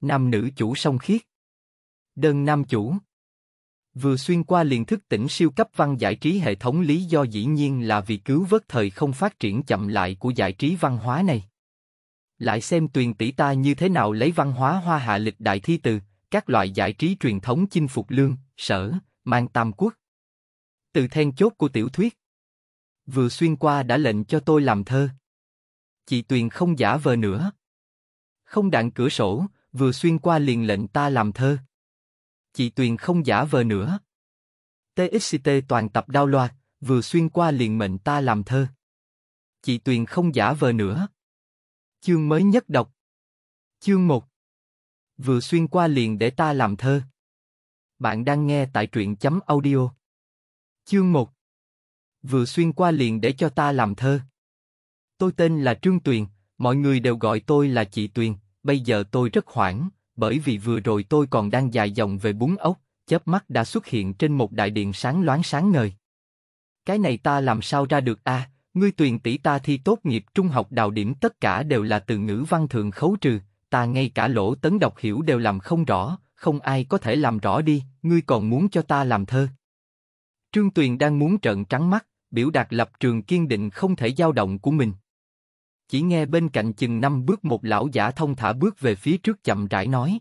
Nam nữ chủ song khiết. Đơn nam chủ. Vừa xuyên qua liền thức tỉnh siêu cấp văn giải trí hệ thống lý do dĩ nhiên là vì cứu vớt thời không phát triển chậm lại của giải trí văn hóa này. Lại xem tuyền tỷ ta như thế nào lấy văn hóa hoa hạ lịch đại thi từ, các loại giải trí truyền thống chinh phục lương, sở, mang tam quốc. Từ then chốt của tiểu thuyết. Vừa xuyên qua đã lệnh cho tôi làm thơ. Chị Tuyền không giả vờ nữa. Không đạn cửa sổ, vừa xuyên qua liền lệnh ta làm thơ. Chị Tuyền không giả vờ nữa. TXT toàn tập đao loạt, vừa xuyên qua liền mệnh ta làm thơ. Chị Tuyền không giả vờ nữa. Chương mới nhất đọc. Chương 1 Vừa xuyên qua liền để ta làm thơ. Bạn đang nghe tại truyện chấm audio. Chương 1 Vừa xuyên qua liền để cho ta làm thơ. Tôi tên là Trương Tuyền, mọi người đều gọi tôi là chị Tuyền, bây giờ tôi rất hoảng, bởi vì vừa rồi tôi còn đang dài dòng về bún ốc, chớp mắt đã xuất hiện trên một đại điện sáng loáng sáng ngời. Cái này ta làm sao ra được a? À, ngươi tuyển tỷ ta thi tốt nghiệp trung học đào điểm tất cả đều là từ ngữ văn thường khấu trừ, ta ngay cả lỗ tấn đọc hiểu đều làm không rõ, không ai có thể làm rõ đi, ngươi còn muốn cho ta làm thơ. Trương Tuyền đang muốn trợn trắng mắt, biểu đạt lập trường kiên định không thể dao động của mình. Chỉ nghe bên cạnh chừng năm bước một lão giả thông thả bước về phía trước chậm rãi nói.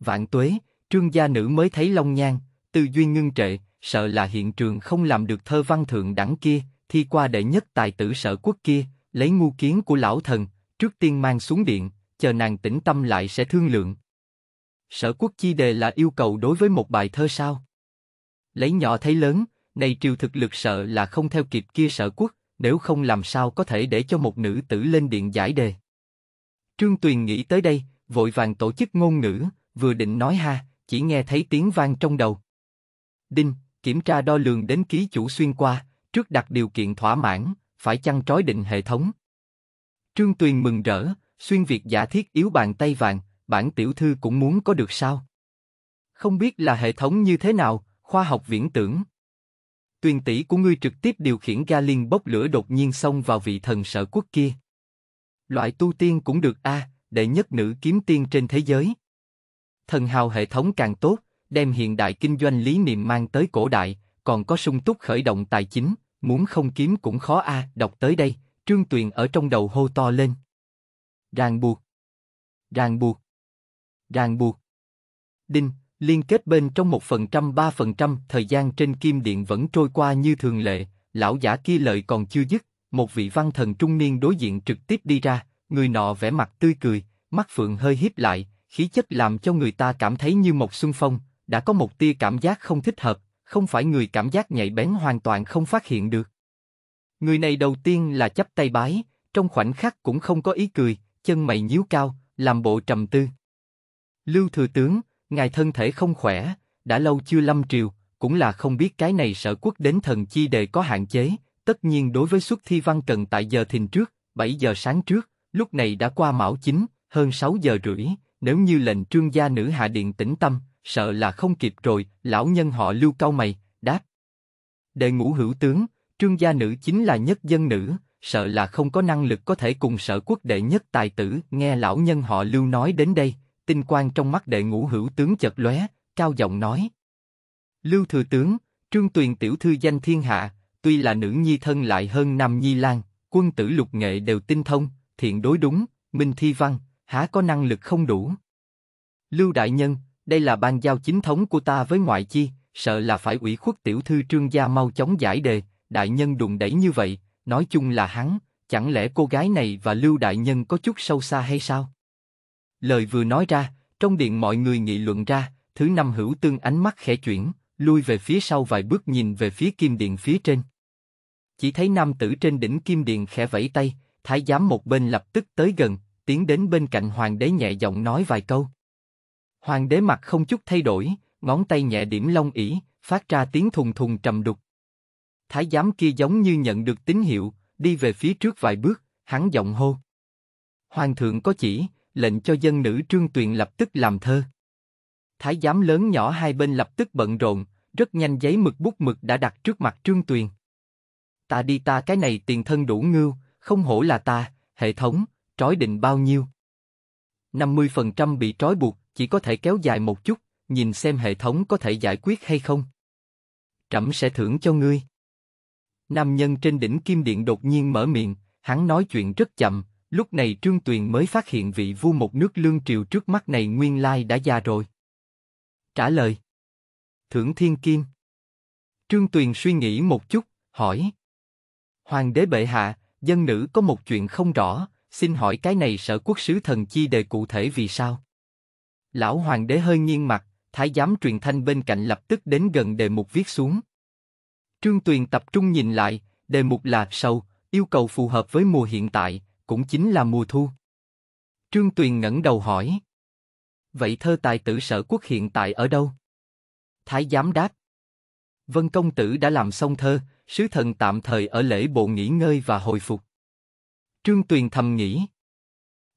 Vạn tuế, trương gia nữ mới thấy long nhan, tư duy ngưng trệ, sợ là hiện trường không làm được thơ văn thượng đẳng kia, thi qua đệ nhất tài tử sở quốc kia, lấy ngu kiến của lão thần, trước tiên mang xuống điện, chờ nàng tĩnh tâm lại sẽ thương lượng. Sở quốc chi đề là yêu cầu đối với một bài thơ sao? Lấy nhỏ thấy lớn, này triều thực lực sợ là không theo kịp kia sở quốc, nếu không làm sao có thể để cho một nữ tử lên điện giải đề. Trương Tuyền nghĩ tới đây, vội vàng tổ chức ngôn ngữ, vừa định nói ha, chỉ nghe thấy tiếng vang trong đầu. Đinh, kiểm tra đo lường đến ký chủ xuyên qua, trước đặt điều kiện thỏa mãn, phải chăng trói định hệ thống. Trương Tuyền mừng rỡ, xuyên việt giả thiết yếu bàn tay vàng, bản tiểu thư cũng muốn có được sao? Không biết là hệ thống như thế nào, khoa học viễn tưởng. Tuyền tỷ của ngươi trực tiếp điều khiển ga liên bốc lửa đột nhiên xông vào vị thần sở quốc kia. Loại tu tiên cũng được a, đệ nhất nữ kiếm tiên trên thế giới. Thần hào hệ thống càng tốt, đem hiện đại kinh doanh lý niệm mang tới cổ đại, còn có sung túc khởi động tài chính, muốn không kiếm cũng khó a, đọc tới đây, Trương Tuyền ở trong đầu hô to lên. Ràng buộc. Ràng buộc. Ràng buộc. Đinh, liên kết bên trong một phần trăm ba phần trăm thời gian trên kim điện vẫn trôi qua như thường lệ lão giả kia lợi còn chưa dứt một vị văn thần trung niên đối diện trực tiếp đi ra người nọ vẻ mặt tươi cười mắt phượng hơi híp lại khí chất làm cho người ta cảm thấy như một xuân phong đã có một tia cảm giác không thích hợp không phải người cảm giác nhạy bén hoàn toàn không phát hiện được người này đầu tiên là chắp tay bái trong khoảnh khắc cũng không có ý cười chân mày nhíu cao làm bộ trầm tư lưu thừa tướng ngài thân thể không khỏe, đã lâu chưa lâm triều, cũng là không biết cái này sở quốc đến thần chi đề có hạn chế, tất nhiên đối với xuất thi văn cần tại giờ thìn trước, 7 giờ sáng trước, lúc này đã qua mão chính, hơn 6 giờ rưỡi, nếu như lệnh trương gia nữ hạ điện tĩnh tâm, sợ là không kịp rồi, lão nhân họ lưu cau mày, đáp. Đệ ngũ hữu tướng, trương gia nữ chính là nhất dân nữ, sợ là không có năng lực có thể cùng sở quốc đệ nhất tài tử, nghe lão nhân họ lưu nói đến đây, tinh quang trong mắt đệ ngũ hữu tướng chợt lóe, cao giọng nói. Lưu thừa tướng, trương tuyền tiểu thư danh thiên hạ, tuy là nữ nhi thân lại hơn nam nhi lang, quân tử lục nghệ đều tinh thông, thiện đối đúng, minh thi văn, há có năng lực không đủ. Lưu đại nhân, đây là ban giao chính thống của ta với ngoại chi, sợ là phải ủy khuất tiểu thư trương gia mau chóng giải đề, đại nhân đùng đẩy như vậy, nói chung là hắn, chẳng lẽ cô gái này và Lưu đại nhân có chút sâu xa hay sao? Lời vừa nói ra, trong điện mọi người nghị luận ra, thứ năm hữu tương ánh mắt khẽ chuyển, lui về phía sau vài bước nhìn về phía kim điện phía trên. Chỉ thấy nam tử trên đỉnh kim điện khẽ vẫy tay, thái giám một bên lập tức tới gần, tiến đến bên cạnh hoàng đế nhẹ giọng nói vài câu. Hoàng đế mặt không chút thay đổi, ngón tay nhẹ điểm long ỉ, phát ra tiếng thùng thùng trầm đục. Thái giám kia giống như nhận được tín hiệu, đi về phía trước vài bước, hắn giọng hô. Hoàng thượng có chỉ, lệnh cho dân nữ Trương Tuyền lập tức làm thơ. Thái giám lớn nhỏ hai bên lập tức bận rộn, rất nhanh giấy mực bút mực đã đặt trước mặt Trương Tuyền. Ta đi ta cái này tiền thân đủ ngưu, không hổ là ta, hệ thống, trói định bao nhiêu. 50% bị trói buộc, chỉ có thể kéo dài một chút, nhìn xem hệ thống có thể giải quyết hay không. Trẫm sẽ thưởng cho ngươi. Nam nhân trên đỉnh kim điện đột nhiên mở miệng, hắn nói chuyện rất chậm, Lúc này Trương Tuyền mới phát hiện vị vua một nước lương triều trước mắt này nguyên lai đã già rồi. Trả lời Thưởng Thiên Kim Trương Tuyền suy nghĩ một chút, hỏi Hoàng đế bệ hạ, dân nữ có một chuyện không rõ, xin hỏi cái này sở quốc sứ thần chi đề cụ thể vì sao? Lão hoàng đế hơi nghiêng mặt, thái giám truyền thanh bên cạnh lập tức đến gần đề mục viết xuống. Trương Tuyền tập trung nhìn lại, đề mục là sâu yêu cầu phù hợp với mùa hiện tại, cũng chính là mùa thu. Trương Tuyền ngẩng đầu hỏi. Vậy thơ tài tử sở quốc hiện tại ở đâu? Thái giám đáp. Vân công tử đã làm xong thơ, sứ thần tạm thời ở lễ bộ nghỉ ngơi và hồi phục. Trương Tuyền thầm nghĩ.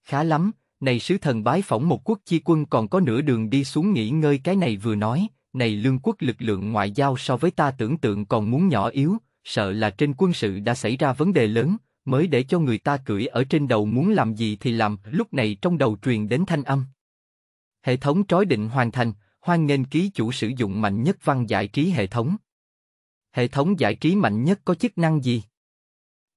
Khá lắm, này sứ thần bái phỏng một quốc chi quân còn có nửa đường đi xuống nghỉ ngơi cái này vừa nói, này lương quốc lực lượng ngoại giao so với ta tưởng tượng còn muốn nhỏ yếu, sợ là trên quân sự đã xảy ra vấn đề lớn, mới để cho người ta cưỡi ở trên đầu muốn làm gì thì làm, lúc này trong đầu truyền đến thanh âm. Hệ thống trói định hoàn thành, hoan nghênh ký chủ sử dụng mạnh nhất văn giải trí hệ thống. Hệ thống giải trí mạnh nhất có chức năng gì?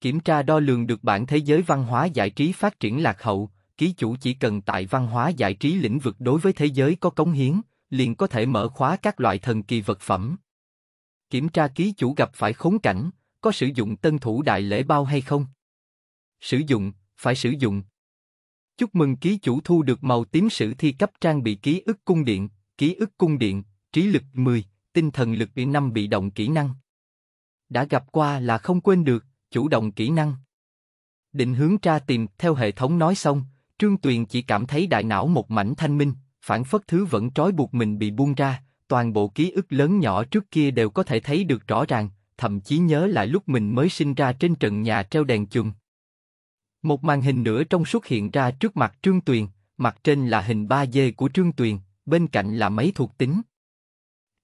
Kiểm tra đo lường được bản thế giới văn hóa giải trí phát triển lạc hậu, ký chủ chỉ cần tại văn hóa giải trí lĩnh vực đối với thế giới có cống hiến, liền có thể mở khóa các loại thần kỳ vật phẩm. Kiểm tra ký chủ gặp phải khốn cảnh, có sử dụng tân thủ đại lễ bao hay không? Sử dụng, phải sử dụng. Chúc mừng ký chủ thu được màu tím sử thi cấp trang bị ký ức cung điện, ký ức cung điện, trí lực 10, tinh thần lực bị 5 bị động kỹ năng. Đã gặp qua là không quên được, chủ động kỹ năng. Định hướng tra tìm theo hệ thống nói xong, Trương Tuyền chỉ cảm thấy đại não một mảnh thanh minh, phản phất thứ vẫn trói buộc mình bị buông ra, toàn bộ ký ức lớn nhỏ trước kia đều có thể thấy được rõ ràng, thậm chí nhớ lại lúc mình mới sinh ra trên trần nhà treo đèn chùm. Một màn hình nữa trong xuất hiện ra trước mặt Trương Tuyền, mặt trên là hình ba d của Trương Tuyền, bên cạnh là mấy thuộc tính.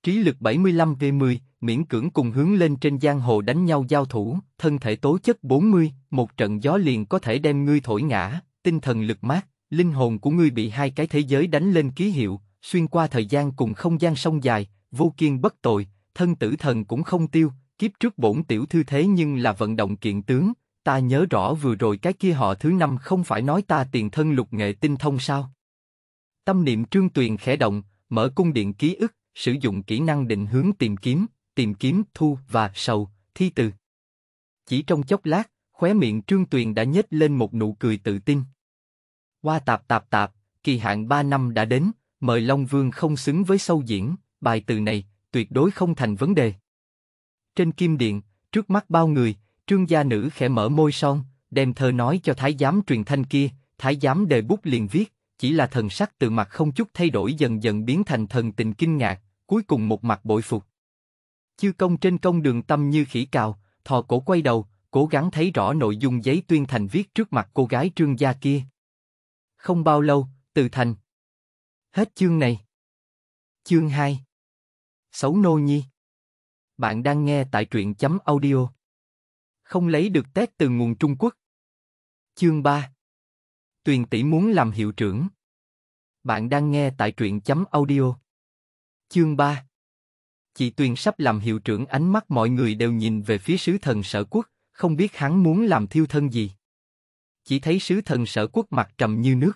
Trí lực 75V10, miễn cưỡng cùng hướng lên trên giang hồ đánh nhau giao thủ, thân thể tố chất 40, một trận gió liền có thể đem ngươi thổi ngã, tinh thần lực mát, linh hồn của ngươi bị hai cái thế giới đánh lên ký hiệu, xuyên qua thời gian cùng không gian sông dài, vô kiên bất tội, thân tử thần cũng không tiêu, kiếp trước bổn tiểu thư thế nhưng là vận động kiện tướng, ta nhớ rõ vừa rồi cái kia họ thứ năm không phải nói ta tiền thân lục nghệ tinh thông sao? Tâm niệm trương tuyền khẽ động, mở cung điện ký ức, sử dụng kỹ năng định hướng tìm kiếm, tìm kiếm thu và sầu, thi từ. Chỉ trong chốc lát, khóe miệng trương tuyền đã nhếch lên một nụ cười tự tin. Qua tạp tạp tạp, kỳ hạn ba năm đã đến, mời Long Vương không xứng với sâu diễn, bài từ này, tuyệt đối không thành vấn đề. Trên kim điện, trước mắt bao người, Trương gia nữ khẽ mở môi son, đem thơ nói cho thái giám truyền thanh kia, thái giám đề bút liền viết, chỉ là thần sắc từ mặt không chút thay đổi dần dần biến thành thần tình kinh ngạc, cuối cùng một mặt bội phục. Chư công trên công đường tâm như khỉ cào, thò cổ quay đầu, cố gắng thấy rõ nội dung giấy tuyên thành viết trước mặt cô gái trương gia kia. Không bao lâu, từ thành. Hết chương này. Chương 2 Xấu nô nhi Bạn đang nghe tại truyện chấm audio không lấy được Tết từ nguồn Trung Quốc. Chương 3 Tuyền tỷ muốn làm hiệu trưởng. Bạn đang nghe tại truyện chấm audio. Chương 3 Chị Tuyền sắp làm hiệu trưởng ánh mắt mọi người đều nhìn về phía sứ thần sở quốc, không biết hắn muốn làm thiêu thân gì. Chỉ thấy sứ thần sở quốc mặt trầm như nước.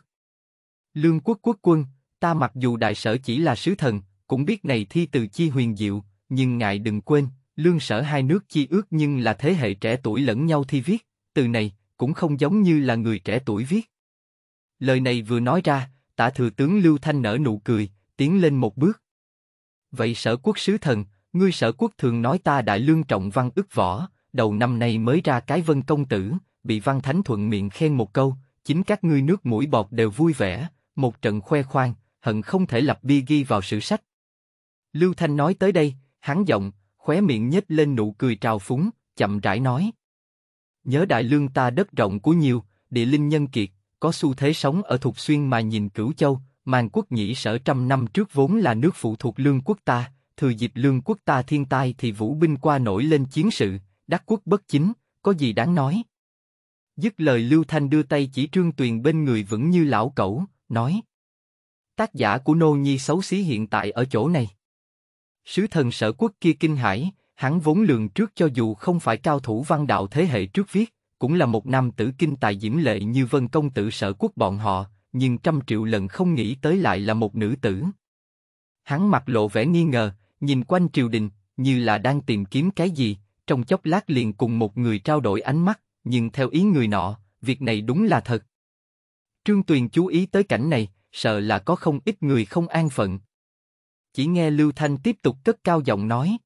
Lương quốc quốc quân, ta mặc dù đại sở chỉ là sứ thần, cũng biết này thi từ chi huyền diệu, nhưng ngài đừng quên, lương sở hai nước chi ước nhưng là thế hệ trẻ tuổi lẫn nhau thi viết, từ này cũng không giống như là người trẻ tuổi viết. Lời này vừa nói ra, tả thừa tướng Lưu Thanh nở nụ cười, tiến lên một bước. Vậy sở quốc sứ thần, ngươi sở quốc thường nói ta đại lương trọng văn ức võ, đầu năm nay mới ra cái vân công tử, bị văn thánh thuận miệng khen một câu, chính các ngươi nước mũi bọt đều vui vẻ, một trận khoe khoang, hận không thể lập bi ghi vào sử sách. Lưu Thanh nói tới đây, hắn giọng, khóe miệng nhếch lên nụ cười trào phúng, chậm rãi nói. Nhớ đại lương ta đất rộng của nhiều, địa linh nhân kiệt, có xu thế sống ở Thục Xuyên mà nhìn cửu châu, màn quốc nhĩ sở trăm năm trước vốn là nước phụ thuộc lương quốc ta, thừa dịp lương quốc ta thiên tai thì vũ binh qua nổi lên chiến sự, đắc quốc bất chính, có gì đáng nói. Dứt lời Lưu Thanh đưa tay chỉ trương tuyền bên người vững như lão cẩu, nói. Tác giả của Nô Nhi xấu xí hiện tại ở chỗ này. Sứ thần sở quốc kia kinh hãi, hắn vốn lường trước cho dù không phải cao thủ văn đạo thế hệ trước viết, cũng là một nam tử kinh tài diễm lệ như vân công tử sở quốc bọn họ, nhưng trăm triệu lần không nghĩ tới lại là một nữ tử. Hắn mặt lộ vẻ nghi ngờ, nhìn quanh triều đình, như là đang tìm kiếm cái gì, trong chốc lát liền cùng một người trao đổi ánh mắt, nhưng theo ý người nọ, việc này đúng là thật. Trương Tuyền chú ý tới cảnh này, sợ là có không ít người không an phận. Chỉ nghe Lưu Thanh tiếp tục cất cao giọng nói.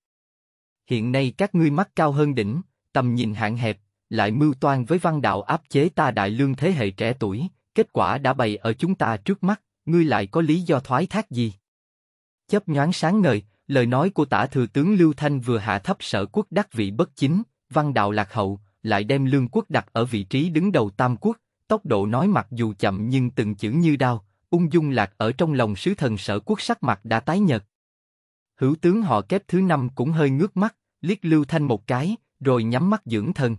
Hiện nay các ngươi mắt cao hơn đỉnh, tầm nhìn hạn hẹp, lại mưu toan với văn đạo áp chế ta đại lương thế hệ trẻ tuổi, kết quả đã bày ở chúng ta trước mắt, ngươi lại có lý do thoái thác gì? Chớp nhoáng sáng ngời, lời nói của tả thừa tướng Lưu Thanh vừa hạ thấp sở quốc đắc vị bất chính, văn đạo lạc hậu, lại đem lương quốc đặt ở vị trí đứng đầu tam quốc, tốc độ nói mặc dù chậm nhưng từng chữ như đao, ung dung lạc ở trong lòng sứ thần sở quốc sắc mặt đã tái nhợt. Hữu tướng họ kép thứ năm cũng hơi ngước mắt, liếc Lưu Thanh một cái, rồi nhắm mắt dưỡng thần.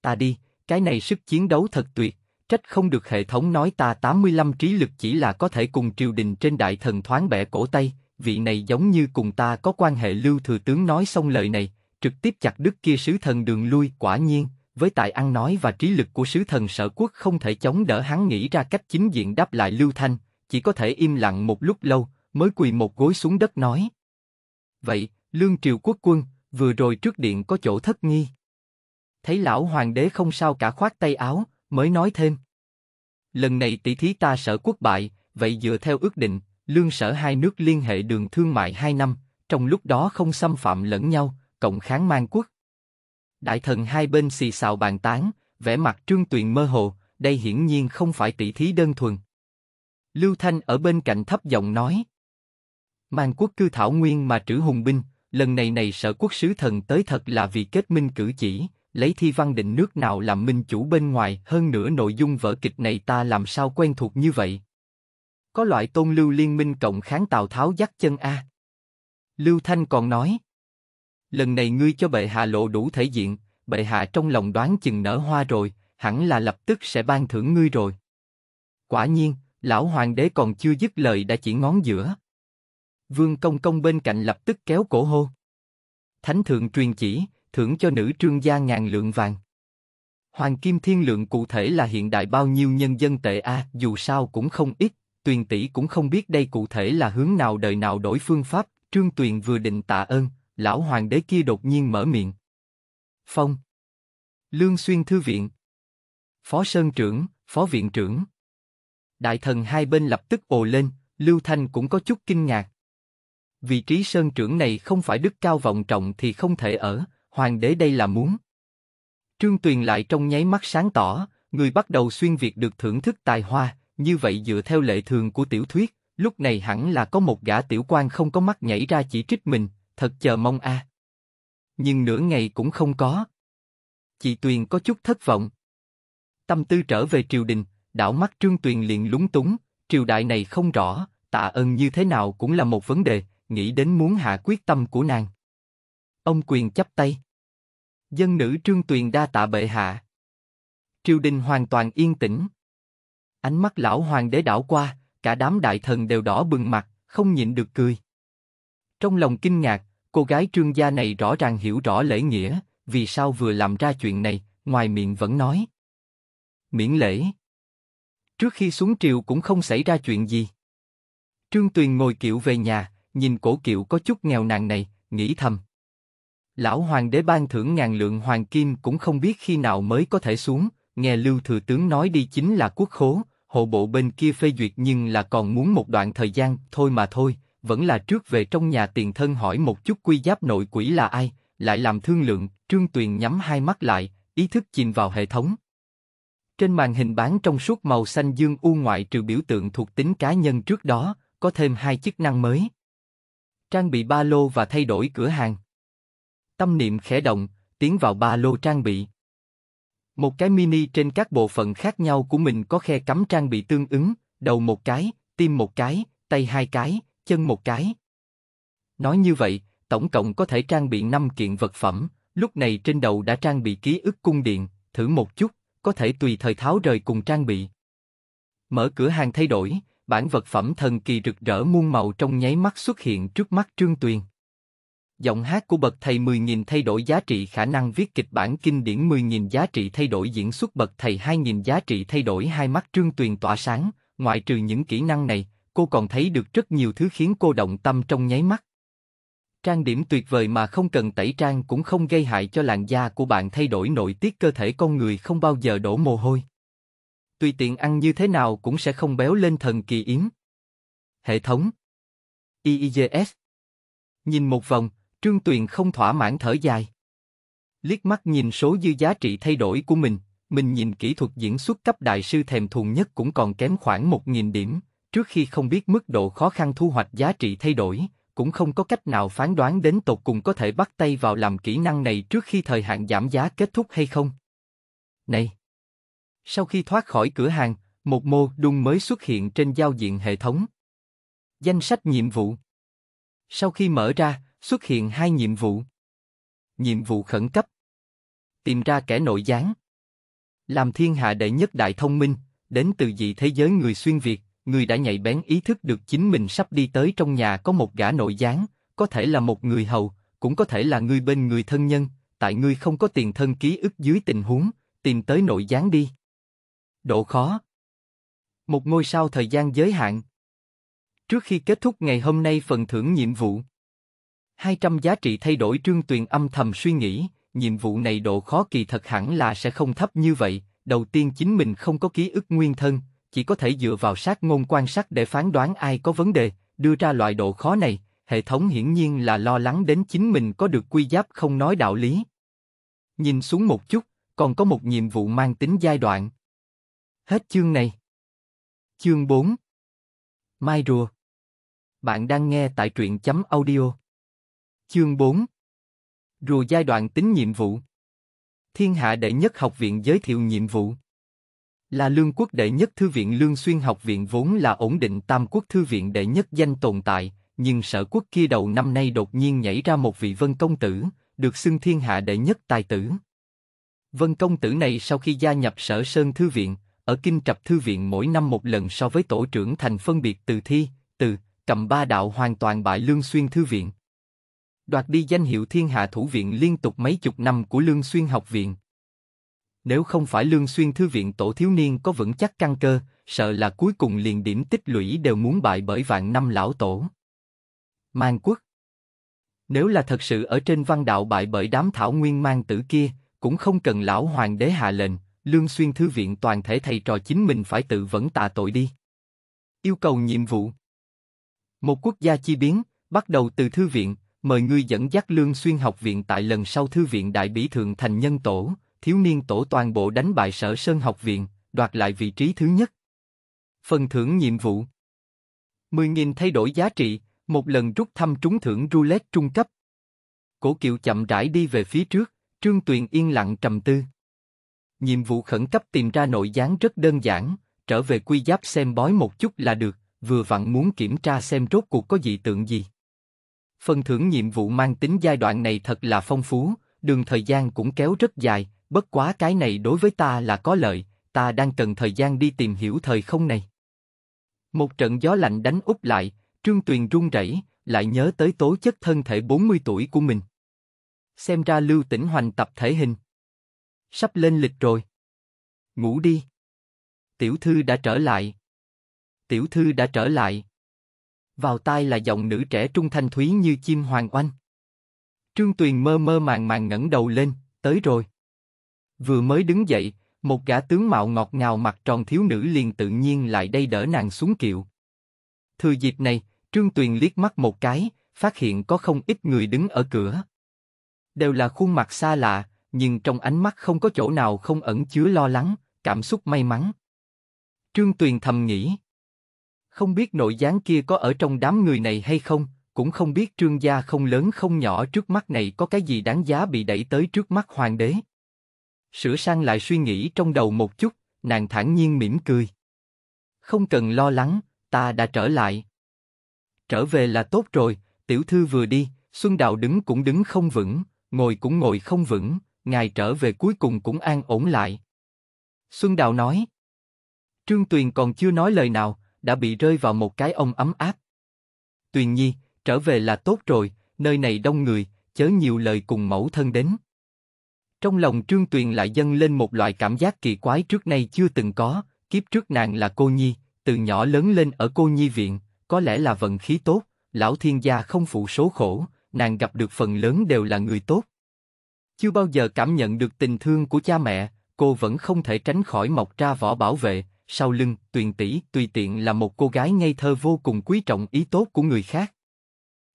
Ta đi, cái này sức chiến đấu thật tuyệt, trách không được hệ thống nói ta 85 trí lực chỉ là có thể cùng triều đình trên đại thần thoáng bẻ cổ tay, vị này giống như cùng ta có quan hệ Lưu Thừa Tướng nói xong lời này, trực tiếp chặt đứt kia sứ thần đường lui quả nhiên, với tài ăn nói và trí lực của sứ thần sở quốc không thể chống đỡ hắn nghĩ ra cách chính diện đáp lại Lưu Thanh, chỉ có thể im lặng một lúc lâu, mới quỳ một gối xuống đất nói. Vậy, Lương Triều Quốc quân, vừa rồi trước điện có chỗ thất nghi. Thấy lão hoàng đế không sao cả khoát tay áo, mới nói thêm. Lần này tỷ thí ta sở quốc bại, vậy dựa theo ước định, lương sở hai nước liên hệ đường thương mại hai năm, trong lúc đó không xâm phạm lẫn nhau, cộng kháng mang quốc. Đại thần hai bên xì xào bàn tán, vẻ mặt trương tuyền mơ hồ, đây hiển nhiên không phải tỷ thí đơn thuần. Lưu Thanh ở bên cạnh thấp giọng nói. Mang quốc cư thảo nguyên mà trữ hùng binh, lần này này sợ quốc sứ thần tới thật là vì kết minh cử chỉ, lấy thi văn định nước nào làm minh chủ bên ngoài, hơn nữa nội dung vở kịch này ta làm sao quen thuộc như vậy. Có loại tôn lưu liên minh cộng kháng Tào Tháo dắt chân A. Lưu Thanh còn nói, lần này ngươi cho bệ hạ lộ đủ thể diện, bệ hạ trong lòng đoán chừng nở hoa rồi, hẳn là lập tức sẽ ban thưởng ngươi rồi. Quả nhiên, lão hoàng đế còn chưa dứt lời đã chỉ ngón giữa. Vương công công bên cạnh lập tức kéo cổ hô. Thánh thượng truyền chỉ, thưởng cho nữ trương gia ngàn lượng vàng. Hoàng kim thiên lượng cụ thể là hiện đại bao nhiêu nhân dân tệ a, à, dù sao cũng không ít, tuyền tỷ cũng không biết đây cụ thể là hướng nào đời nào đổi phương pháp, trương tuyền vừa định tạ ơn, lão hoàng đế kia đột nhiên mở miệng. Phong. Lương xuyên thư viện. Phó sơn trưởng, phó viện trưởng. Đại thần hai bên lập tức ồ lên, Lưu Thanh cũng có chút kinh ngạc. Vị trí sơn trưởng này không phải đức cao vọng trọng thì không thể ở, hoàng đế đây là muốn. Trương Tuyền lại trong nháy mắt sáng tỏ, người bắt đầu xuyên việc được thưởng thức tài hoa, như vậy dựa theo lệ thường của tiểu thuyết, lúc này hẳn là có một gã tiểu quan không có mắt nhảy ra chỉ trích mình, thật chờ mong a. À. Nhưng nửa ngày cũng không có. Chị Tuyền có chút thất vọng. Tâm tư trở về triều đình, đảo mắt Trương Tuyền liền lúng túng, triều đại này không rõ, tạ ơn như thế nào cũng là một vấn đề, nghĩ đến muốn hạ quyết tâm của nàng. Ông quyền chắp tay. Dân nữ Trương Tuyền đa tạ bệ hạ. Triều đình hoàn toàn yên tĩnh. Ánh mắt lão hoàng đế đảo qua, cả đám đại thần đều đỏ bừng mặt, không nhịn được cười. Trong lòng kinh ngạc, cô gái trương gia này rõ ràng hiểu rõ lễ nghĩa, vì sao vừa làm ra chuyện này, ngoài miệng vẫn nói. Miễn lễ. Trước khi xuống triều cũng không xảy ra chuyện gì. Trương Tuyền ngồi kiệu về nhà, nhìn cổ kiệu có chút nghèo nàn này, nghĩ thầm. Lão hoàng đế ban thưởng ngàn lượng hoàng kim cũng không biết khi nào mới có thể xuống, nghe Lưu Thừa Tướng nói đi chính là quốc khố, hộ bộ bên kia phê duyệt nhưng là còn muốn một đoạn thời gian, thôi mà thôi, vẫn là trước về trong nhà tiền thân hỏi một chút quy giáp nội quỷ là ai, lại làm thương lượng, Trương Tuyền nhắm hai mắt lại, ý thức chìm vào hệ thống. Trên màn hình bán trong suốt màu xanh dương u ngoại trừ biểu tượng thuộc tính cá nhân trước đó, có thêm hai chức năng mới. Trang bị ba lô và thay đổi cửa hàng. Tâm niệm khẽ động, tiến vào ba lô trang bị. Một cái mini trên các bộ phận khác nhau của mình có khe cắm trang bị tương ứng, đầu một cái, tim một cái, tay hai cái, chân một cái. Nói như vậy, tổng cộng có thể trang bị 5 kiện vật phẩm, lúc này trên đầu đã trang bị ký ức cung điện, thử một chút, có thể tùy thời tháo rời cùng trang bị. Mở cửa hàng thay đổi, bản vật phẩm thần kỳ rực rỡ muôn màu trong nháy mắt xuất hiện trước mắt Trương Tuyền. Giọng hát của bậc thầy 10.000 thay đổi giá trị khả năng viết kịch bản kinh điển 10.000 giá trị thay đổi diễn xuất bậc thầy 2.000 giá trị thay đổi hai mắt Trương Tuyền tỏa sáng, ngoại trừ những kỹ năng này, cô còn thấy được rất nhiều thứ khiến cô động tâm trong nháy mắt. Trang điểm tuyệt vời mà không cần tẩy trang cũng không gây hại cho làn da của bạn thay đổi nội tiết cơ thể con người không bao giờ đổ mồ hôi. Tùy tiện ăn như thế nào cũng sẽ không béo lên thần kỳ yếm. Hệ thống IIGS Nhìn một vòng, Trương Tuyền không thỏa mãn thở dài. Liếc mắt nhìn số dư giá trị thay đổi của mình, mình nhìn kỹ thuật diễn xuất cấp đại sư thèm thuồng nhất cũng còn kém khoảng 1.000 điểm, Trước khi không biết mức độ khó khăn thu hoạch giá trị thay đổi, cũng không có cách nào phán đoán đến tột cùng có thể bắt tay vào làm kỹ năng này trước khi thời hạn giảm giá kết thúc hay không. Này! Sau khi thoát khỏi cửa hàng, một mô đun mới xuất hiện trên giao diện hệ thống. Danh sách nhiệm vụ Sau khi mở ra, xuất hiện hai nhiệm vụ. Nhiệm vụ khẩn cấp Tìm ra kẻ nội gián Làm thiên hạ đệ nhất đại thông minh, đến từ dị thế giới người xuyên Việt, người đã nhạy bén ý thức được chính mình sắp đi tới trong nhà có một gã nội gián, có thể là một người hầu, cũng có thể là người bên người thân nhân, tại ngươi không có tiền thân ký ức dưới tình huống, tìm tới nội gián đi. Độ khó Một ngôi sao thời gian giới hạn Trước khi kết thúc ngày hôm nay phần thưởng nhiệm vụ 200 giá trị thay đổi trương tuyền âm thầm suy nghĩ, nhiệm vụ này độ khó kỳ thật hẳn là sẽ không thấp như vậy, đầu tiên chính mình không có ký ức nguyên thân, chỉ có thể dựa vào sát ngôn quan sát để phán đoán ai có vấn đề, đưa ra loại độ khó này, hệ thống hiển nhiên là lo lắng đến chính mình có được quy giáp không nói đạo lý. Nhìn xuống một chút, còn có một nhiệm vụ mang tính giai đoạn. Hết chương này. Chương 4 Mai rùa Bạn đang nghe tại truyện chấm audio. Chương 4 Rùa giai đoạn tính nhiệm vụ Thiên hạ đệ nhất học viện giới thiệu nhiệm vụ là lương quốc đệ nhất thư viện Lương Xuyên học viện vốn là ổn định tam quốc thư viện đệ nhất danh tồn tại, nhưng sở quốc kia đầu năm nay đột nhiên nhảy ra một vị vân công tử, được xưng thiên hạ đệ nhất tài tử. Vân công tử này sau khi gia nhập sở sơn thư viện, ở kinh trập thư viện mỗi năm một lần so với tổ trưởng thành phân biệt từ thi, từ, cầm ba đạo hoàn toàn bại lương xuyên thư viện. Đoạt đi danh hiệu thiên hạ thủ viện liên tục mấy chục năm của lương xuyên học viện nếu không phải lương xuyên thư viện tổ thiếu niên có vững chắc căn cơ, sợ là cuối cùng liền điểm tích lũy đều muốn bại bởi vạn năm lão tổ. Mang quốc Nếu là thật sự ở trên văn đạo bại bởi đám thảo nguyên mang tử kia, cũng không cần lão hoàng đế hạ lệnh, lương xuyên thư viện toàn thể thầy trò chính mình phải tự vẫn tạ tội đi. Yêu cầu nhiệm vụ Một quốc gia chi biến, bắt đầu từ thư viện, mời ngươi dẫn dắt lương xuyên học viện tại lần sau thư viện đại bỉ thượng thành nhân tổ, thiếu niên tổ toàn bộ đánh bại sở sơn học viện, đoạt lại vị trí thứ nhất. Phần thưởng nhiệm vụ 10.000 thay đổi giá trị, một lần rút thăm trúng thưởng roulette trung cấp. Cổ kiệu chậm rãi đi về phía trước, Trương Tuyền yên lặng trầm tư. Nhiệm vụ khẩn cấp tìm ra nội gián rất đơn giản, trở về quy giáp xem bói một chút là được, vừa vặn muốn kiểm tra xem rốt cuộc có dị tượng gì. Phần thưởng nhiệm vụ mang tính giai đoạn này thật là phong phú, đường thời gian cũng kéo rất dài, bất quá cái này đối với ta là có lợi, ta đang cần thời gian đi tìm hiểu thời không này. Một trận gió lạnh đánh úp lại, Trương Tuyền run rẩy, lại nhớ tới tố chất thân thể 40 tuổi của mình. Xem ra Lưu Tĩnh Hoành tập thể hình. Sắp lên lịch rồi. Ngủ đi. Tiểu thư đã trở lại. Tiểu thư đã trở lại. Vào tai là giọng nữ trẻ trung thanh thúy như chim hoàng oanh. Trương Tuyền mơ mơ màng màng ngẩng đầu lên, tới rồi. Vừa mới đứng dậy, một gã tướng mạo ngọt ngào mặt tròn thiếu nữ liền tự nhiên lại đây đỡ nàng xuống kiệu. Thừa dịp này, Trương Tuyền liếc mắt một cái, phát hiện có không ít người đứng ở cửa. Đều là khuôn mặt xa lạ, nhưng trong ánh mắt không có chỗ nào không ẩn chứa lo lắng, cảm xúc may mắn. Trương Tuyền thầm nghĩ. Không biết nội gián kia có ở trong đám người này hay không, cũng không biết trương gia không lớn không nhỏ trước mắt này có cái gì đáng giá bị đẩy tới trước mắt hoàng đế. Sửa sang lại suy nghĩ trong đầu một chút, nàng thản nhiên mỉm cười. Không cần lo lắng, ta đã trở lại. Trở về là tốt rồi, tiểu thư vừa đi, Xuân Đạo đứng cũng đứng không vững, ngồi cũng ngồi không vững, ngài trở về cuối cùng cũng an ổn lại. Xuân Đạo nói. Trương Tuyền còn chưa nói lời nào, đã bị rơi vào một cái ông ấm áp. Tuyền Nhi, trở về là tốt rồi, nơi này đông người, chớ nhiều lời cùng mẫu thân đến. Trong lòng Trương Tuyền lại dâng lên một loại cảm giác kỳ quái trước nay chưa từng có, kiếp trước nàng là cô nhi, từ nhỏ lớn lên ở cô nhi viện, có lẽ là vận khí tốt, lão thiên gia không phụ số khổ, nàng gặp được phần lớn đều là người tốt. Chưa bao giờ cảm nhận được tình thương của cha mẹ, cô vẫn không thể tránh khỏi mọc ra vỏ bảo vệ, sau lưng, tuyền tỷ tùy tiện là một cô gái ngây thơ vô cùng quý trọng ý tốt của người khác.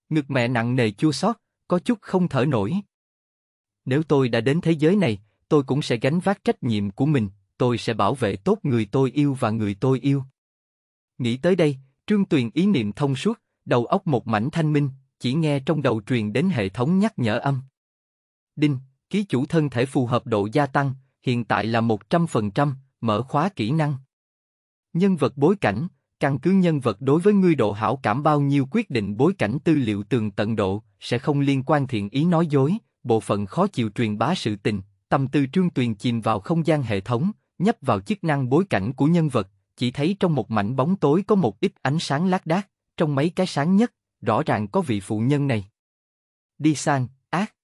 Ngực mẹ nặng nề chua xót, có chút không thở nổi. Nếu tôi đã đến thế giới này, tôi cũng sẽ gánh vác trách nhiệm của mình, tôi sẽ bảo vệ tốt người tôi yêu và người tôi yêu. Nghĩ tới đây, Trương Tuyền ý niệm thông suốt, đầu óc một mảnh thanh minh, chỉ nghe trong đầu truyền đến hệ thống nhắc nhở âm. Đinh, ký chủ thân thể phù hợp độ gia tăng, hiện tại là một trăm phần trăm, mở khóa kỹ năng. Nhân vật bối cảnh, căn cứ nhân vật đối với ngươi độ hảo cảm bao nhiêu quyết định bối cảnh tư liệu tường tận độ, sẽ không liên quan thiện ý nói dối, bộ phận khó chịu truyền bá sự tình, tâm tư trương tuyền chìm vào không gian hệ thống, nhấp vào chức năng bối cảnh của nhân vật, chỉ thấy trong một mảnh bóng tối có một ít ánh sáng lác đác, trong mấy cái sáng nhất, rõ ràng có vị phụ nhân này. Đi sang, ác.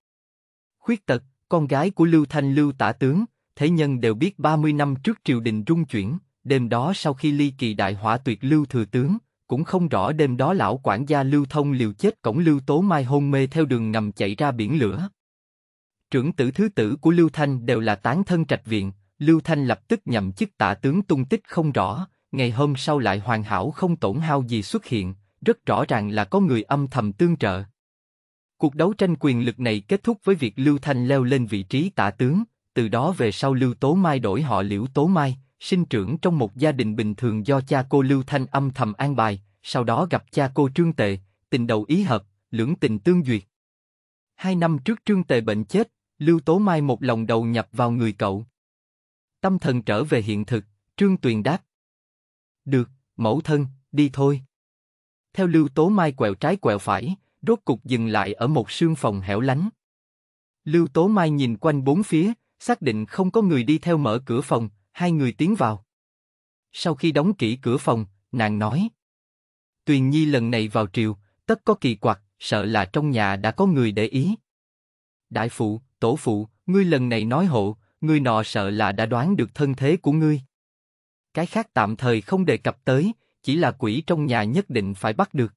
Khuyết tật, con gái của Lưu Thanh Lưu tả tướng, thế nhân đều biết 30 năm trước triều đình rung chuyển, đêm đó sau khi ly kỳ đại hỏa tuyệt Lưu Thừa Tướng, cũng không rõ đêm đó lão quản gia Lưu Thông liều chết cổng Lưu Tố Mai hôn mê theo đường ngầm chạy ra biển lửa trưởng tử thứ tử của Lưu Thanh đều là tán thân trạch viện, Lưu Thanh lập tức nhậm chức tả tướng tung tích không rõ, ngày hôm sau lại hoàn hảo không tổn hao gì xuất hiện, rất rõ ràng là có người âm thầm tương trợ. Cuộc đấu tranh quyền lực này kết thúc với việc Lưu Thanh leo lên vị trí tả tướng, từ đó về sau Lưu Tố Mai đổi họ Liễu Tố Mai, sinh trưởng trong một gia đình bình thường do cha cô Lưu Thanh âm thầm an bài, sau đó gặp cha cô Trương Tề, tình đầu ý hợp, lưỡng tình tương duyệt. Hai năm trước Trương Tề bệnh chết, Lưu Tố Mai một lòng đầu nhập vào người cậu. Tâm thần trở về hiện thực, Trương Tuyền đáp. Được, mẫu thân, đi thôi. Theo Lưu Tố Mai quẹo trái quẹo phải, rốt cục dừng lại ở một sương phòng hẻo lánh. Lưu Tố Mai nhìn quanh bốn phía, xác định không có người đi theo mở cửa phòng, hai người tiến vào. Sau khi đóng kỹ cửa phòng, nàng nói. Tuyền Nhi lần này vào triều, tất có kỳ quặc, sợ là trong nhà đã có người để ý. Đại phụ, tổ phụ, ngươi lần này nói hộ, ngươi nọ sợ là đã đoán được thân thế của ngươi. Cái khác tạm thời không đề cập tới, chỉ là quỷ trong nhà nhất định phải bắt được.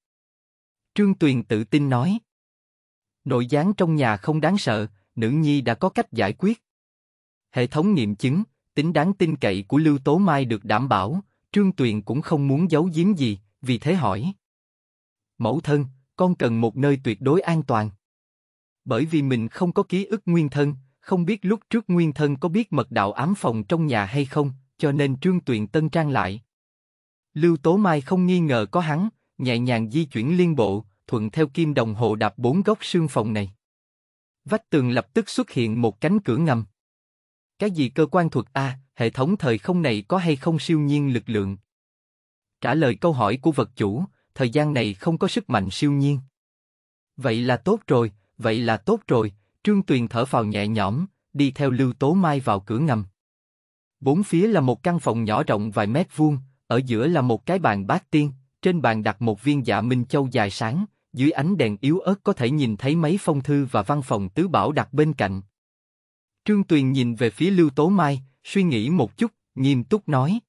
Trương Tuyền tự tin nói. Nội gián trong nhà không đáng sợ, nữ nhi đã có cách giải quyết. Hệ thống nghiệm chứng, tính đáng tin cậy của Lưu Tố Mai được đảm bảo, Trương Tuyền cũng không muốn giấu giếm gì, vì thế hỏi. Mẫu thân, con cần một nơi tuyệt đối an toàn bởi vì mình không có ký ức nguyên thân, không biết lúc trước nguyên thân có biết mật đạo ám phòng trong nhà hay không, cho nên Trương Tuyền tân trang lại. Lưu Tố Mai không nghi ngờ có hắn, nhẹ nhàng di chuyển liên bộ, thuận theo kim đồng hồ đạp bốn góc xương phòng này. Vách tường lập tức xuất hiện một cánh cửa ngầm. Cái gì cơ quan thuật A, hệ thống thời không này có hay không siêu nhiên lực lượng? Trả lời câu hỏi của vật chủ, thời gian này không có sức mạnh siêu nhiên. Vậy là tốt rồi, vậy là tốt rồi, Trương Tuyền thở phào nhẹ nhõm, đi theo Lưu Tố Mai vào cửa ngầm. Bốn phía là một căn phòng nhỏ rộng vài mét vuông, ở giữa là một cái bàn bát tiên, trên bàn đặt một viên dạ minh châu dài sáng, dưới ánh đèn yếu ớt có thể nhìn thấy mấy phong thư và văn phòng tứ bảo đặt bên cạnh. Trương Tuyền nhìn về phía Lưu Tố Mai, suy nghĩ một chút, nghiêm túc nói.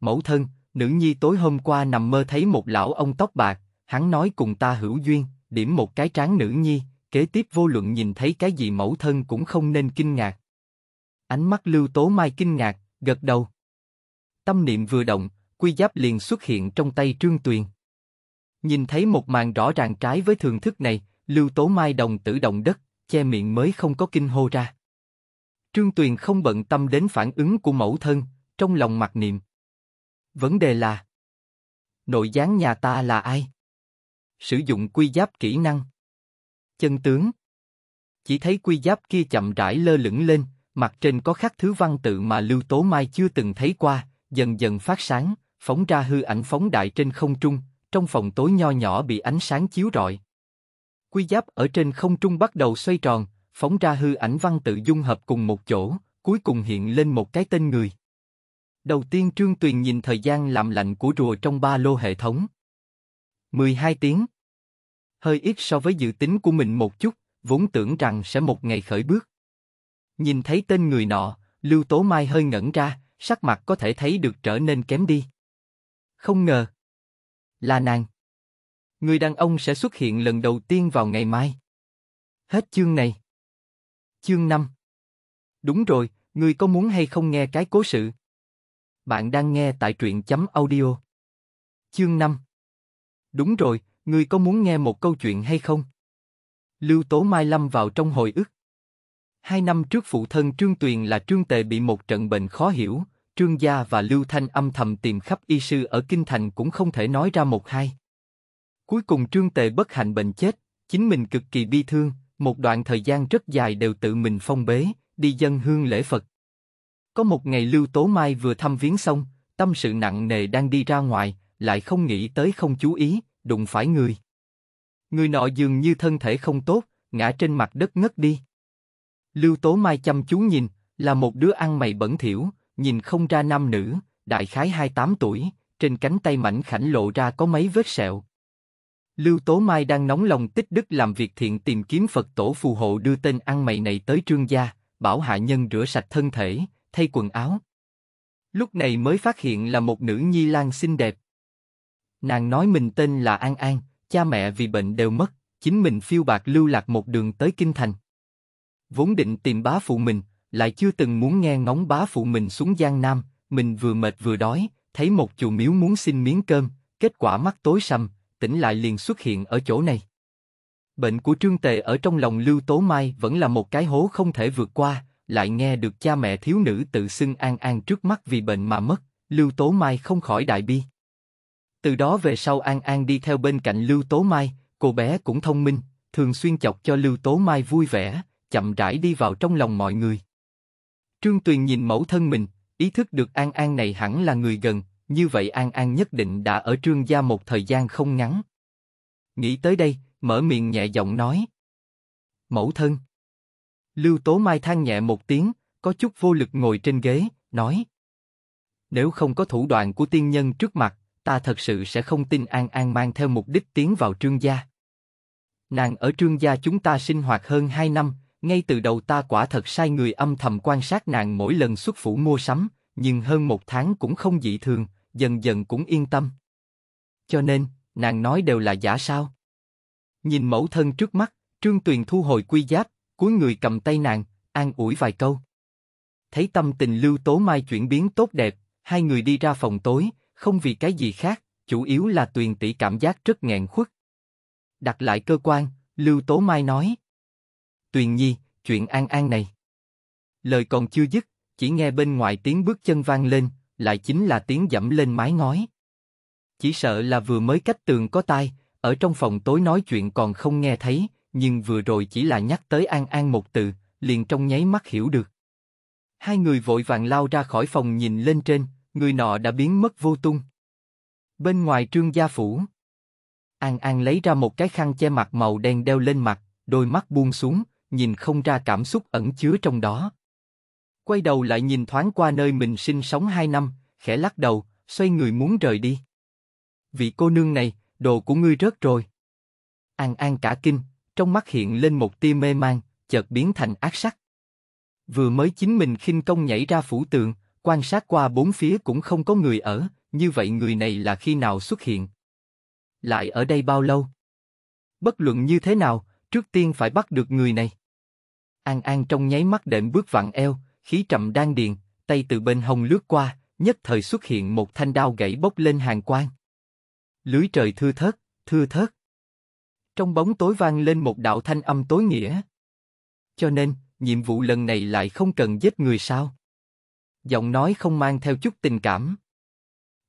Mẫu thân, nữ nhi tối hôm qua nằm mơ thấy một lão ông tóc bạc, hắn nói cùng ta hữu duyên, điểm một cái tráng nữ nhi, kế tiếp vô luận nhìn thấy cái gì mẫu thân cũng không nên kinh ngạc. Ánh mắt Lưu Tố Mai kinh ngạc, gật đầu. Tâm niệm vừa động, quy giáp liền xuất hiện trong tay Trương Tuyền. Nhìn thấy một màn rõ ràng trái với thường thức này, Lưu Tố Mai đồng tử động đất, che miệng mới không có kinh hô ra. Trương Tuyền không bận tâm đến phản ứng của mẫu thân, trong lòng mặc niệm. Vấn đề là Nội gián nhà ta là ai? sử dụng quy giáp kỹ năng. Chân tướng Chỉ thấy quy giáp kia chậm rãi lơ lửng lên, mặt trên có khắc thứ văn tự mà Lưu Tố Mai chưa từng thấy qua, dần dần phát sáng, phóng ra hư ảnh phóng đại trên không trung, trong phòng tối nho nhỏ bị ánh sáng chiếu rọi. Quy giáp ở trên không trung bắt đầu xoay tròn, phóng ra hư ảnh văn tự dung hợp cùng một chỗ, cuối cùng hiện lên một cái tên người. Đầu tiên Trương Tuyền nhìn thời gian làm lạnh của rùa trong ba lô hệ thống. 12 tiếng. Hơi ít so với dự tính của mình một chút, vốn tưởng rằng sẽ một ngày khởi bước. Nhìn thấy tên người nọ, Lưu Tố Mai hơi ngẩn ra, sắc mặt có thể thấy được trở nên kém đi. Không ngờ. Là nàng. Người đàn ông sẽ xuất hiện lần đầu tiên vào ngày mai. Hết chương này. Chương 5 Đúng rồi, người có muốn hay không nghe cái cố sự? Bạn đang nghe tại truyện chấm audio. Chương 5 Đúng rồi, ngươi có muốn nghe một câu chuyện hay không? Lưu Tố Mai lâm vào trong hồi ức. Hai năm trước phụ thân Trương Tuyền là Trương Tề bị một trận bệnh khó hiểu, Trương Gia và Lưu Thanh âm thầm tìm khắp y sư ở Kinh Thành cũng không thể nói ra một hai. Cuối cùng Trương Tề bất hạnh bệnh chết, chính mình cực kỳ bi thương, một đoạn thời gian rất dài đều tự mình phong bế, đi dân hương lễ Phật. Có một ngày Lưu Tố Mai vừa thăm viếng xong, tâm sự nặng nề đang đi ra ngoài, lại không nghĩ tới không chú ý, đụng phải người. Người nọ dường như thân thể không tốt, ngã trên mặt đất ngất đi. Lưu Tố Mai chăm chú nhìn, là một đứa ăn mày bẩn thỉu, nhìn không ra nam nữ, đại khái 28 tuổi, trên cánh tay mảnh khảnh lộ ra có mấy vết sẹo. Lưu Tố Mai đang nóng lòng tích đức làm việc thiện tìm kiếm Phật tổ phù hộ đưa tên ăn mày này tới trương gia, bảo hạ nhân rửa sạch thân thể, thay quần áo. Lúc này mới phát hiện là một nữ nhi lang xinh đẹp. Nàng nói mình tên là An An, cha mẹ vì bệnh đều mất, chính mình phiêu bạc lưu lạc một đường tới kinh thành. Vốn định tìm bá phụ mình, lại chưa từng muốn nghe ngóng bá phụ mình xuống Giang Nam, mình vừa mệt vừa đói, thấy một chùa miếu muốn xin miếng cơm, kết quả mắt tối sầm, tỉnh lại liền xuất hiện ở chỗ này. Bệnh của Trương Tề ở trong lòng Lưu Tố Mai vẫn là một cái hố không thể vượt qua, lại nghe được cha mẹ thiếu nữ tự xưng an an trước mắt vì bệnh mà mất, Lưu Tố Mai không khỏi đại bi. Từ đó về sau An An đi theo bên cạnh Lưu Tố Mai, cô bé cũng thông minh, thường xuyên chọc cho Lưu Tố Mai vui vẻ, chậm rãi đi vào trong lòng mọi người. Trương Tuyền nhìn mẫu thân mình, ý thức được An An này hẳn là người gần, như vậy An An nhất định đã ở Trương gia một thời gian không ngắn. Nghĩ tới đây, mở miệng nhẹ giọng nói. Mẫu thân. Lưu Tố Mai than nhẹ một tiếng, có chút vô lực ngồi trên ghế, nói. Nếu không có thủ đoạn của tiên nhân trước mặt, ta thật sự sẽ không tin An An mang theo mục đích tiến vào trương gia. Nàng ở trương gia chúng ta sinh hoạt hơn 2 năm, ngay từ đầu ta quả thật sai người âm thầm quan sát nàng mỗi lần xuất phủ mua sắm, nhưng hơn một tháng cũng không dị thường, dần dần cũng yên tâm. Cho nên, nàng nói đều là giả sao? Nhìn mẫu thân trước mắt, Trương Tuyền thu hồi quy giáp, cuối người cầm tay nàng, an ủi vài câu. Thấy tâm tình Lưu Tố Mai chuyển biến tốt đẹp, hai người đi ra phòng tối, không vì cái gì khác, chủ yếu là tuyền tỷ cảm giác rất nghẹn khuất. Đặt lại cơ quan, Lưu Tố Mai nói. Tuyền nhi, chuyện an an này. Lời còn chưa dứt, chỉ nghe bên ngoài tiếng bước chân vang lên, lại chính là tiếng dẫm lên mái ngói. Chỉ sợ là vừa mới cách tường có tai, ở trong phòng tối nói chuyện còn không nghe thấy, nhưng vừa rồi chỉ là nhắc tới an an một từ, liền trong nháy mắt hiểu được. Hai người vội vàng lao ra khỏi phòng nhìn lên trên, người nọ đã biến mất vô tung. Bên ngoài trương gia phủ, An An lấy ra một cái khăn che mặt màu đen đeo lên mặt, đôi mắt buông xuống, nhìn không ra cảm xúc ẩn chứa trong đó. Quay đầu lại nhìn thoáng qua nơi mình sinh sống hai năm, khẽ lắc đầu, xoay người muốn rời đi. Vị cô nương này, đồ của ngươi rớt rồi. An An cả kinh, trong mắt hiện lên một tia mê mang, chợt biến thành ác sắc. Vừa mới chính mình khinh công nhảy ra phủ tượng, Quan sát qua bốn phía cũng không có người ở, như vậy người này là khi nào xuất hiện? Lại ở đây bao lâu? Bất luận như thế nào, trước tiên phải bắt được người này. An An trong nháy mắt đệm bước vặn eo, khí trầm đang điền, tay từ bên hông lướt qua, nhất thời xuất hiện một thanh đao gãy bốc lên hàng quang. Lưới trời thưa thớt, thưa thớt. Trong bóng tối vang lên một đạo thanh âm tối nghĩa. Cho nên, nhiệm vụ lần này lại không cần giết người sao? giọng nói không mang theo chút tình cảm.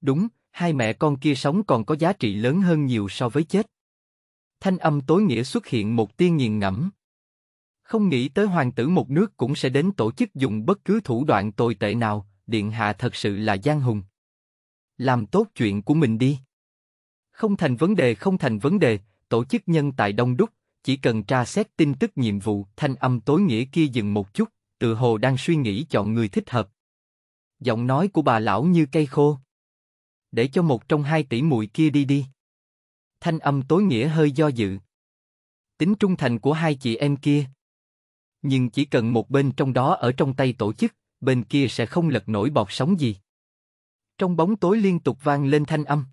Đúng, hai mẹ con kia sống còn có giá trị lớn hơn nhiều so với chết. Thanh âm tối nghĩa xuất hiện một tia nghiền ngẫm. Không nghĩ tới hoàng tử một nước cũng sẽ đến tổ chức dùng bất cứ thủ đoạn tồi tệ nào, điện hạ thật sự là gian hùng. Làm tốt chuyện của mình đi. Không thành vấn đề không thành vấn đề, tổ chức nhân tại Đông Đúc, chỉ cần tra xét tin tức nhiệm vụ, thanh âm tối nghĩa kia dừng một chút, tự hồ đang suy nghĩ chọn người thích hợp. Giọng nói của bà lão như cây khô. Để cho một trong hai tỷ muội kia đi đi. Thanh âm tối nghĩa hơi do dự. Tính trung thành của hai chị em kia. Nhưng chỉ cần một bên trong đó ở trong tay tổ chức, bên kia sẽ không lật nổi bọt sóng gì. Trong bóng tối liên tục vang lên thanh âm.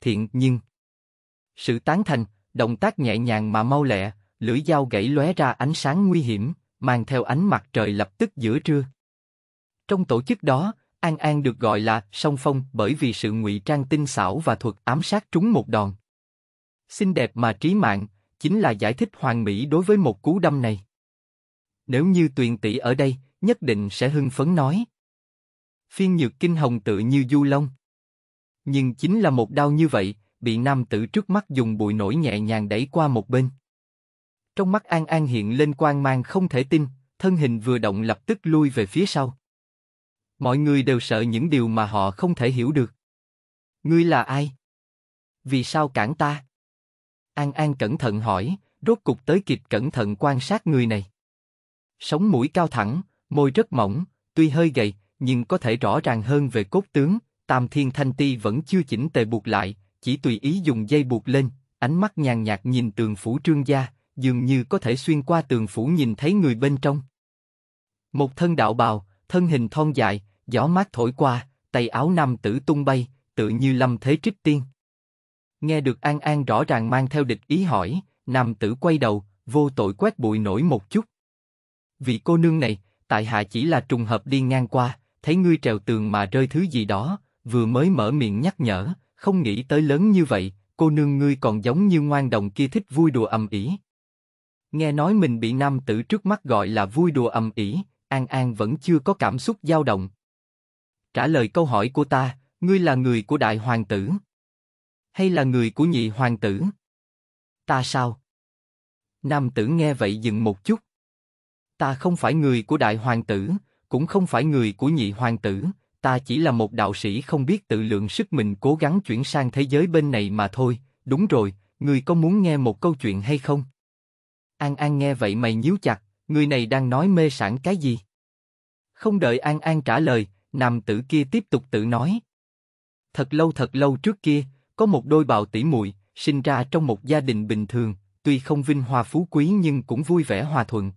Thiện nhưng... Sự tán thành, động tác nhẹ nhàng mà mau lẹ, lưỡi dao gãy lóe ra ánh sáng nguy hiểm, mang theo ánh mặt trời lập tức giữa trưa. Trong tổ chức đó, An An được gọi là song phong bởi vì sự ngụy trang tinh xảo và thuật ám sát trúng một đòn. Xinh đẹp mà trí mạng, chính là giải thích hoàn mỹ đối với một cú đâm này. Nếu như tuyền tỷ ở đây, nhất định sẽ hưng phấn nói. Phiên nhược kinh hồng tự như du long. Nhưng chính là một đau như vậy, bị nam tử trước mắt dùng bụi nổi nhẹ nhàng đẩy qua một bên. Trong mắt An An hiện lên quan mang không thể tin, thân hình vừa động lập tức lui về phía sau. Mọi người đều sợ những điều mà họ không thể hiểu được. Ngươi là ai? Vì sao cản ta? An An cẩn thận hỏi, rốt cục tới kịp cẩn thận quan sát người này. Sống mũi cao thẳng, môi rất mỏng, tuy hơi gầy, nhưng có thể rõ ràng hơn về cốt tướng, Tam Thiên Thanh Ti vẫn chưa chỉnh tề buộc lại, chỉ tùy ý dùng dây buộc lên, ánh mắt nhàn nhạt nhìn tường phủ trương gia, dường như có thể xuyên qua tường phủ nhìn thấy người bên trong. Một thân đạo bào, thân hình thon dài, gió mát thổi qua, tay áo nam tử tung bay, tự như lâm thế trích tiên. Nghe được An An rõ ràng mang theo địch ý hỏi, nam tử quay đầu, vô tội quét bụi nổi một chút. Vị cô nương này, tại hạ chỉ là trùng hợp đi ngang qua, thấy ngươi trèo tường mà rơi thứ gì đó, vừa mới mở miệng nhắc nhở, không nghĩ tới lớn như vậy, cô nương ngươi còn giống như ngoan đồng kia thích vui đùa ầm ĩ. Nghe nói mình bị nam tử trước mắt gọi là vui đùa ầm ĩ, An An vẫn chưa có cảm xúc dao động. Trả lời câu hỏi của ta, ngươi là người của đại hoàng tử hay là người của nhị hoàng tử? Ta sao? Nam tử nghe vậy dừng một chút. Ta không phải người của đại hoàng tử, cũng không phải người của nhị hoàng tử, ta chỉ là một đạo sĩ không biết tự lượng sức mình cố gắng chuyển sang thế giới bên này mà thôi. Đúng rồi, ngươi có muốn nghe một câu chuyện hay không? An An nghe vậy mày nhíu chặt, người này đang nói mê sản cái gì? Không đợi An An trả lời, nam tử kia tiếp tục tự nói. Thật lâu thật lâu trước kia, có một đôi bào tỷ muội sinh ra trong một gia đình bình thường, tuy không vinh hoa phú quý nhưng cũng vui vẻ hòa thuận.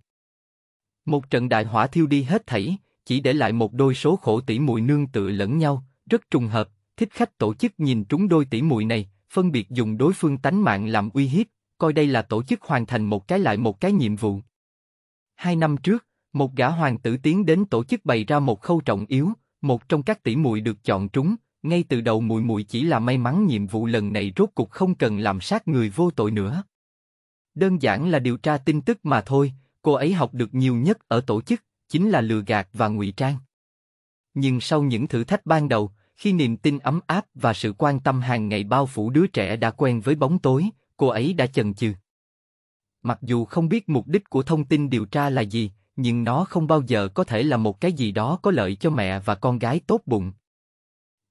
Một trận đại hỏa thiêu đi hết thảy, chỉ để lại một đôi số khổ tỷ muội nương tựa lẫn nhau, rất trùng hợp, thích khách tổ chức nhìn trúng đôi tỷ muội này, phân biệt dùng đối phương tánh mạng làm uy hiếp, coi đây là tổ chức hoàn thành một cái lại một cái nhiệm vụ. Hai năm trước, một gã hoàng tử tiến đến tổ chức bày ra một khâu trọng yếu, một trong các tỷ muội được chọn trúng, ngay từ đầu muội muội chỉ là may mắn nhiệm vụ lần này rốt cục không cần làm sát người vô tội nữa. Đơn giản là điều tra tin tức mà thôi, cô ấy học được nhiều nhất ở tổ chức, chính là lừa gạt và ngụy trang. Nhưng sau những thử thách ban đầu, khi niềm tin ấm áp và sự quan tâm hàng ngày bao phủ đứa trẻ đã quen với bóng tối, cô ấy đã chần chừ. Mặc dù không biết mục đích của thông tin điều tra là gì, nhưng nó không bao giờ có thể là một cái gì đó có lợi cho mẹ và con gái tốt bụng.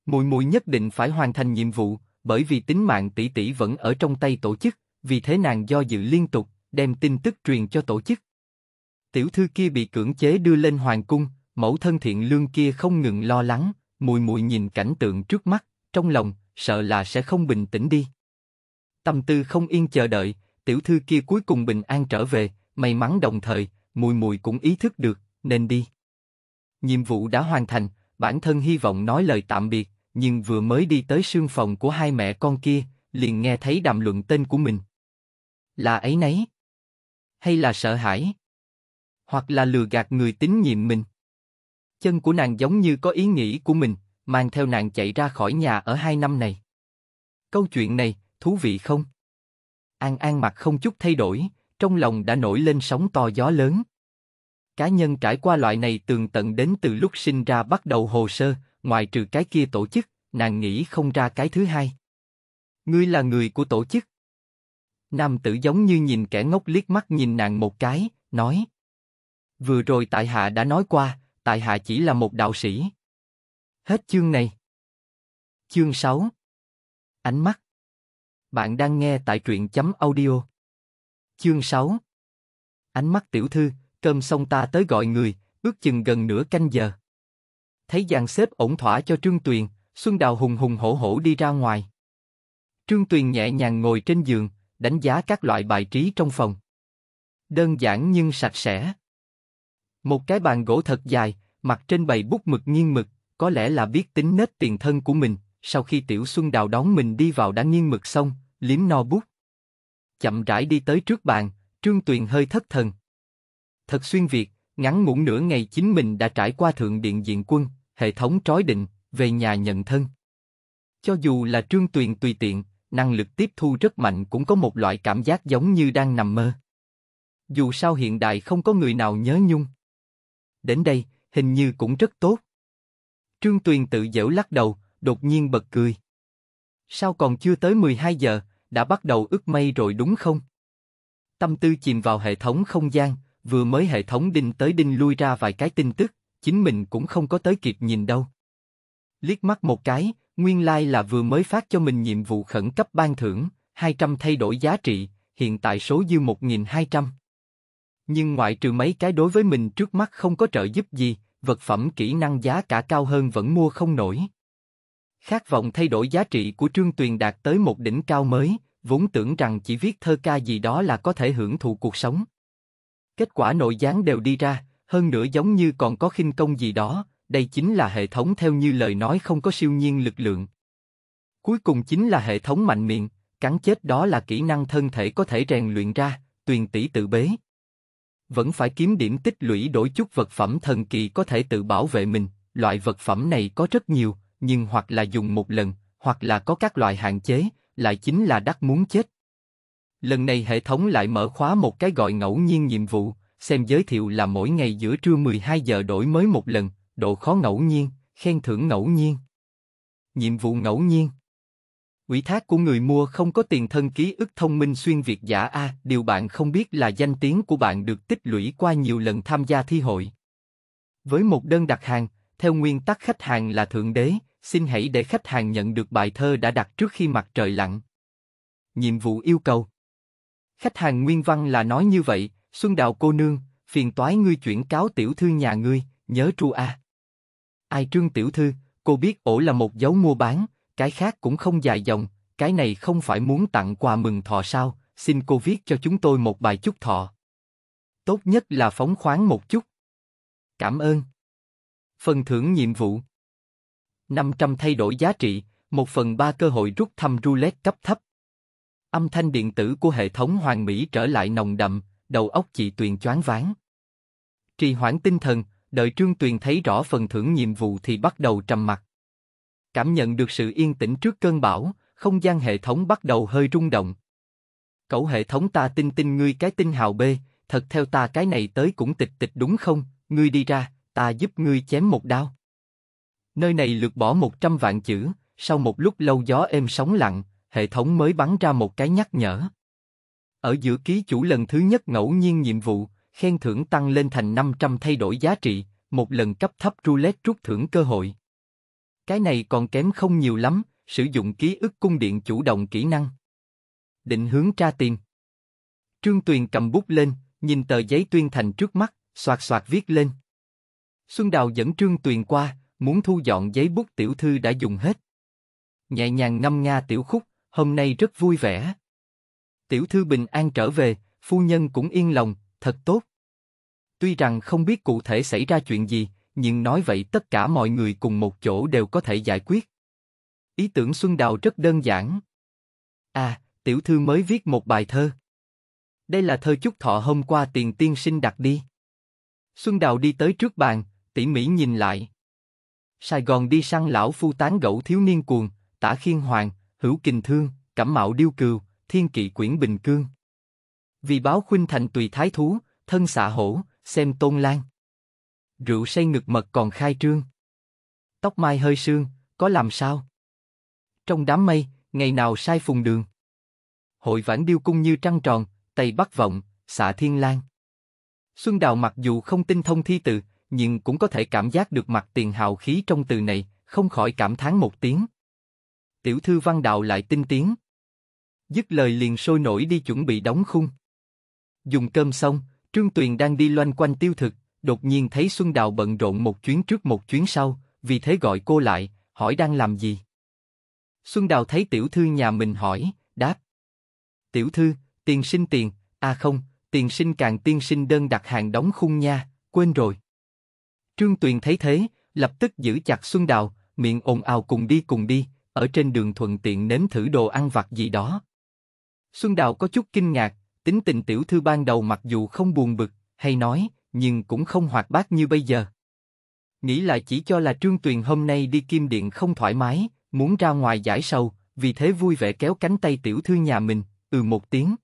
Mùi mùi nhất định phải hoàn thành nhiệm vụ, bởi vì tính mạng tỷ tỷ vẫn ở trong tay tổ chức, vì thế nàng do dự liên tục, đem tin tức truyền cho tổ chức. Tiểu thư kia bị cưỡng chế đưa lên hoàng cung, mẫu thân thiện lương kia không ngừng lo lắng, mùi mùi nhìn cảnh tượng trước mắt, trong lòng, sợ là sẽ không bình tĩnh đi. Tâm tư không yên chờ đợi, tiểu thư kia cuối cùng bình an trở về, may mắn đồng thời, mùi mùi cũng ý thức được, nên đi. Nhiệm vụ đã hoàn thành, bản thân hy vọng nói lời tạm biệt, nhưng vừa mới đi tới sương phòng của hai mẹ con kia, liền nghe thấy đàm luận tên của mình. Là ấy nấy? Hay là sợ hãi? Hoặc là lừa gạt người tín nhiệm mình? Chân của nàng giống như có ý nghĩ của mình, mang theo nàng chạy ra khỏi nhà ở hai năm này. Câu chuyện này, thú vị không? An An mặt không chút thay đổi, trong lòng đã nổi lên sóng to gió lớn. Cá nhân trải qua loại này tường tận đến từ lúc sinh ra bắt đầu hồ sơ, ngoài trừ cái kia tổ chức, nàng nghĩ không ra cái thứ hai. Ngươi là người của tổ chức. Nam tử giống như nhìn kẻ ngốc liếc mắt nhìn nàng một cái, nói. Vừa rồi tại hạ đã nói qua, tại hạ chỉ là một đạo sĩ. Hết chương này. Chương 6 Ánh mắt bạn đang nghe tại truyện chấm audio. Chương 6 Ánh mắt tiểu thư, cơm xong ta tới gọi người, ước chừng gần nửa canh giờ. Thấy dàn xếp ổn thỏa cho Trương Tuyền, Xuân Đào hùng hùng hổ hổ đi ra ngoài. Trương Tuyền nhẹ nhàng ngồi trên giường, đánh giá các loại bài trí trong phòng. Đơn giản nhưng sạch sẽ. Một cái bàn gỗ thật dài, mặt trên bày bút mực nghiêng mực, có lẽ là biết tính nết tiền thân của mình, sau khi Tiểu Xuân Đào đón mình đi vào đã nghiêng mực xong, liếm no bút. Chậm rãi đi tới trước bàn, Trương Tuyền hơi thất thần. Thật xuyên Việt, ngắn ngủn nửa ngày chính mình đã trải qua thượng điện diện quân, hệ thống trói định, về nhà nhận thân. Cho dù là Trương Tuyền tùy tiện, năng lực tiếp thu rất mạnh cũng có một loại cảm giác giống như đang nằm mơ. Dù sao hiện đại không có người nào nhớ nhung. Đến đây, hình như cũng rất tốt. Trương Tuyền tự dễu lắc đầu, đột nhiên bật cười. Sao còn chưa tới 12 giờ, đã bắt đầu ướt mây rồi đúng không? Tâm tư chìm vào hệ thống không gian, vừa mới hệ thống đinh tới đinh lui ra vài cái tin tức, chính mình cũng không có tới kịp nhìn đâu. Liếc mắt một cái, nguyên lai like là vừa mới phát cho mình nhiệm vụ khẩn cấp ban thưởng, 200 thay đổi giá trị, hiện tại số dư 1.200. Nhưng ngoại trừ mấy cái đối với mình trước mắt không có trợ giúp gì, vật phẩm kỹ năng giá cả cao hơn vẫn mua không nổi. Khát vọng thay đổi giá trị của Trương Tuyền đạt tới một đỉnh cao mới, vốn tưởng rằng chỉ viết thơ ca gì đó là có thể hưởng thụ cuộc sống. Kết quả nội gián đều đi ra, hơn nữa giống như còn có khinh công gì đó, đây chính là hệ thống theo như lời nói không có siêu nhiên lực lượng. Cuối cùng chính là hệ thống mạnh miệng, cắn chết đó là kỹ năng thân thể có thể rèn luyện ra, tuyền tỷ tự bế. Vẫn phải kiếm điểm tích lũy đổi chút vật phẩm thần kỳ có thể tự bảo vệ mình, loại vật phẩm này có rất nhiều, nhưng hoặc là dùng một lần, hoặc là có các loại hạn chế, lại chính là đắt muốn chết. Lần này hệ thống lại mở khóa một cái gọi ngẫu nhiên nhiệm vụ, xem giới thiệu là mỗi ngày giữa trưa 12 giờ đổi mới một lần, độ khó ngẫu nhiên, khen thưởng ngẫu nhiên. Nhiệm vụ ngẫu nhiên Ủy thác của người mua không có tiền thân ký ức thông minh xuyên Việt giả A, điều bạn không biết là danh tiếng của bạn được tích lũy qua nhiều lần tham gia thi hội. Với một đơn đặt hàng, theo nguyên tắc khách hàng là thượng đế, xin hãy để khách hàng nhận được bài thơ đã đặt trước khi mặt trời lặn. Nhiệm vụ yêu cầu Khách hàng nguyên văn là nói như vậy, Xuân Đào cô nương, phiền toái ngươi chuyển cáo tiểu thư nhà ngươi, nhớ tru a. Ai trương tiểu thư, cô biết ổ là một dấu mua bán, cái khác cũng không dài dòng, cái này không phải muốn tặng quà mừng thọ sao, xin cô viết cho chúng tôi một bài chúc thọ. Tốt nhất là phóng khoáng một chút. Cảm ơn. Phần thưởng nhiệm vụ 500 thay đổi giá trị, một phần ba cơ hội rút thăm roulette cấp thấp. Âm thanh điện tử của hệ thống hoàng mỹ trở lại nồng đậm, đầu óc chị Tuyền choáng váng. Trì hoãn tinh thần, đợi Trương Tuyền thấy rõ phần thưởng nhiệm vụ thì bắt đầu trầm mặt. Cảm nhận được sự yên tĩnh trước cơn bão, không gian hệ thống bắt đầu hơi rung động. Cậu hệ thống ta tin tin ngươi cái tinh hào bê, thật theo ta cái này tới cũng tịch tịch đúng không, ngươi đi ra, ta giúp ngươi chém một đao. Nơi này lược bỏ 100 vạn chữ, sau một lúc lâu gió êm sóng lặng, hệ thống mới bắn ra một cái nhắc nhở. Ở giữa ký chủ lần thứ nhất ngẫu nhiên nhiệm vụ, khen thưởng tăng lên thành 500 thay đổi giá trị, một lần cấp thấp roulette rút thưởng cơ hội. Cái này còn kém không nhiều lắm, sử dụng ký ức cung điện chủ động kỹ năng. Định hướng tra tìm. Trương Tuyền cầm bút lên, nhìn tờ giấy tuyên thành trước mắt, soạt soạt viết lên. Xuân Đào dẫn Trương Tuyền qua, muốn thu dọn giấy bút tiểu thư đã dùng hết. Nhẹ nhàng ngâm nga tiểu khúc, hôm nay rất vui vẻ. Tiểu thư bình an trở về, phu nhân cũng yên lòng, thật tốt. Tuy rằng không biết cụ thể xảy ra chuyện gì, nhưng nói vậy tất cả mọi người cùng một chỗ đều có thể giải quyết. Ý tưởng Xuân Đào rất đơn giản. À, tiểu thư mới viết một bài thơ. Đây là thơ chúc thọ hôm qua tiền tiên sinh đặt đi. Xuân Đào đi tới trước bàn, tỉ mỉ nhìn lại. Sài Gòn đi săn lão phu tán gẫu thiếu niên cuồng, tả khiên hoàng, hữu kình thương, cẩm mạo điêu cừu, thiên kỵ quyển bình cương. Vì báo khuynh thành tùy thái thú, thân xạ hổ, xem tôn lan. Rượu say ngực mật còn khai trương. Tóc mai hơi sương, có làm sao? Trong đám mây, ngày nào sai phùng đường. Hội vãn điêu cung như trăng tròn, tây bắc vọng, xạ thiên lan. Xuân Đào mặc dù không tinh thông thi từ, nhưng cũng có thể cảm giác được mặt tiền hào khí trong từ này, không khỏi cảm thán một tiếng. Tiểu thư văn đạo lại tinh tiến. Dứt lời liền sôi nổi đi chuẩn bị đóng khung. Dùng cơm xong, Trương Tuyền đang đi loanh quanh tiêu thực, đột nhiên thấy Xuân Đào bận rộn một chuyến trước một chuyến sau, vì thế gọi cô lại, hỏi đang làm gì. Xuân Đào thấy tiểu thư nhà mình hỏi, đáp. Tiểu thư, tiền sinh tiền, à không, tiền sinh càng tiên sinh đơn đặt hàng đóng khung nha, quên rồi. Trương Tuyền thấy thế, lập tức giữ chặt Xuân Đào, miệng ồn ào cùng đi cùng đi, ở trên đường thuận tiện nếm thử đồ ăn vặt gì đó. Xuân Đào có chút kinh ngạc, tính tình tiểu thư ban đầu mặc dù không buồn bực, hay nói, nhưng cũng không hoạt bát như bây giờ. Nghĩ lại chỉ cho là Trương Tuyền hôm nay đi kim điện không thoải mái, muốn ra ngoài giải sầu, vì thế vui vẻ kéo cánh tay tiểu thư nhà mình, ừ một tiếng.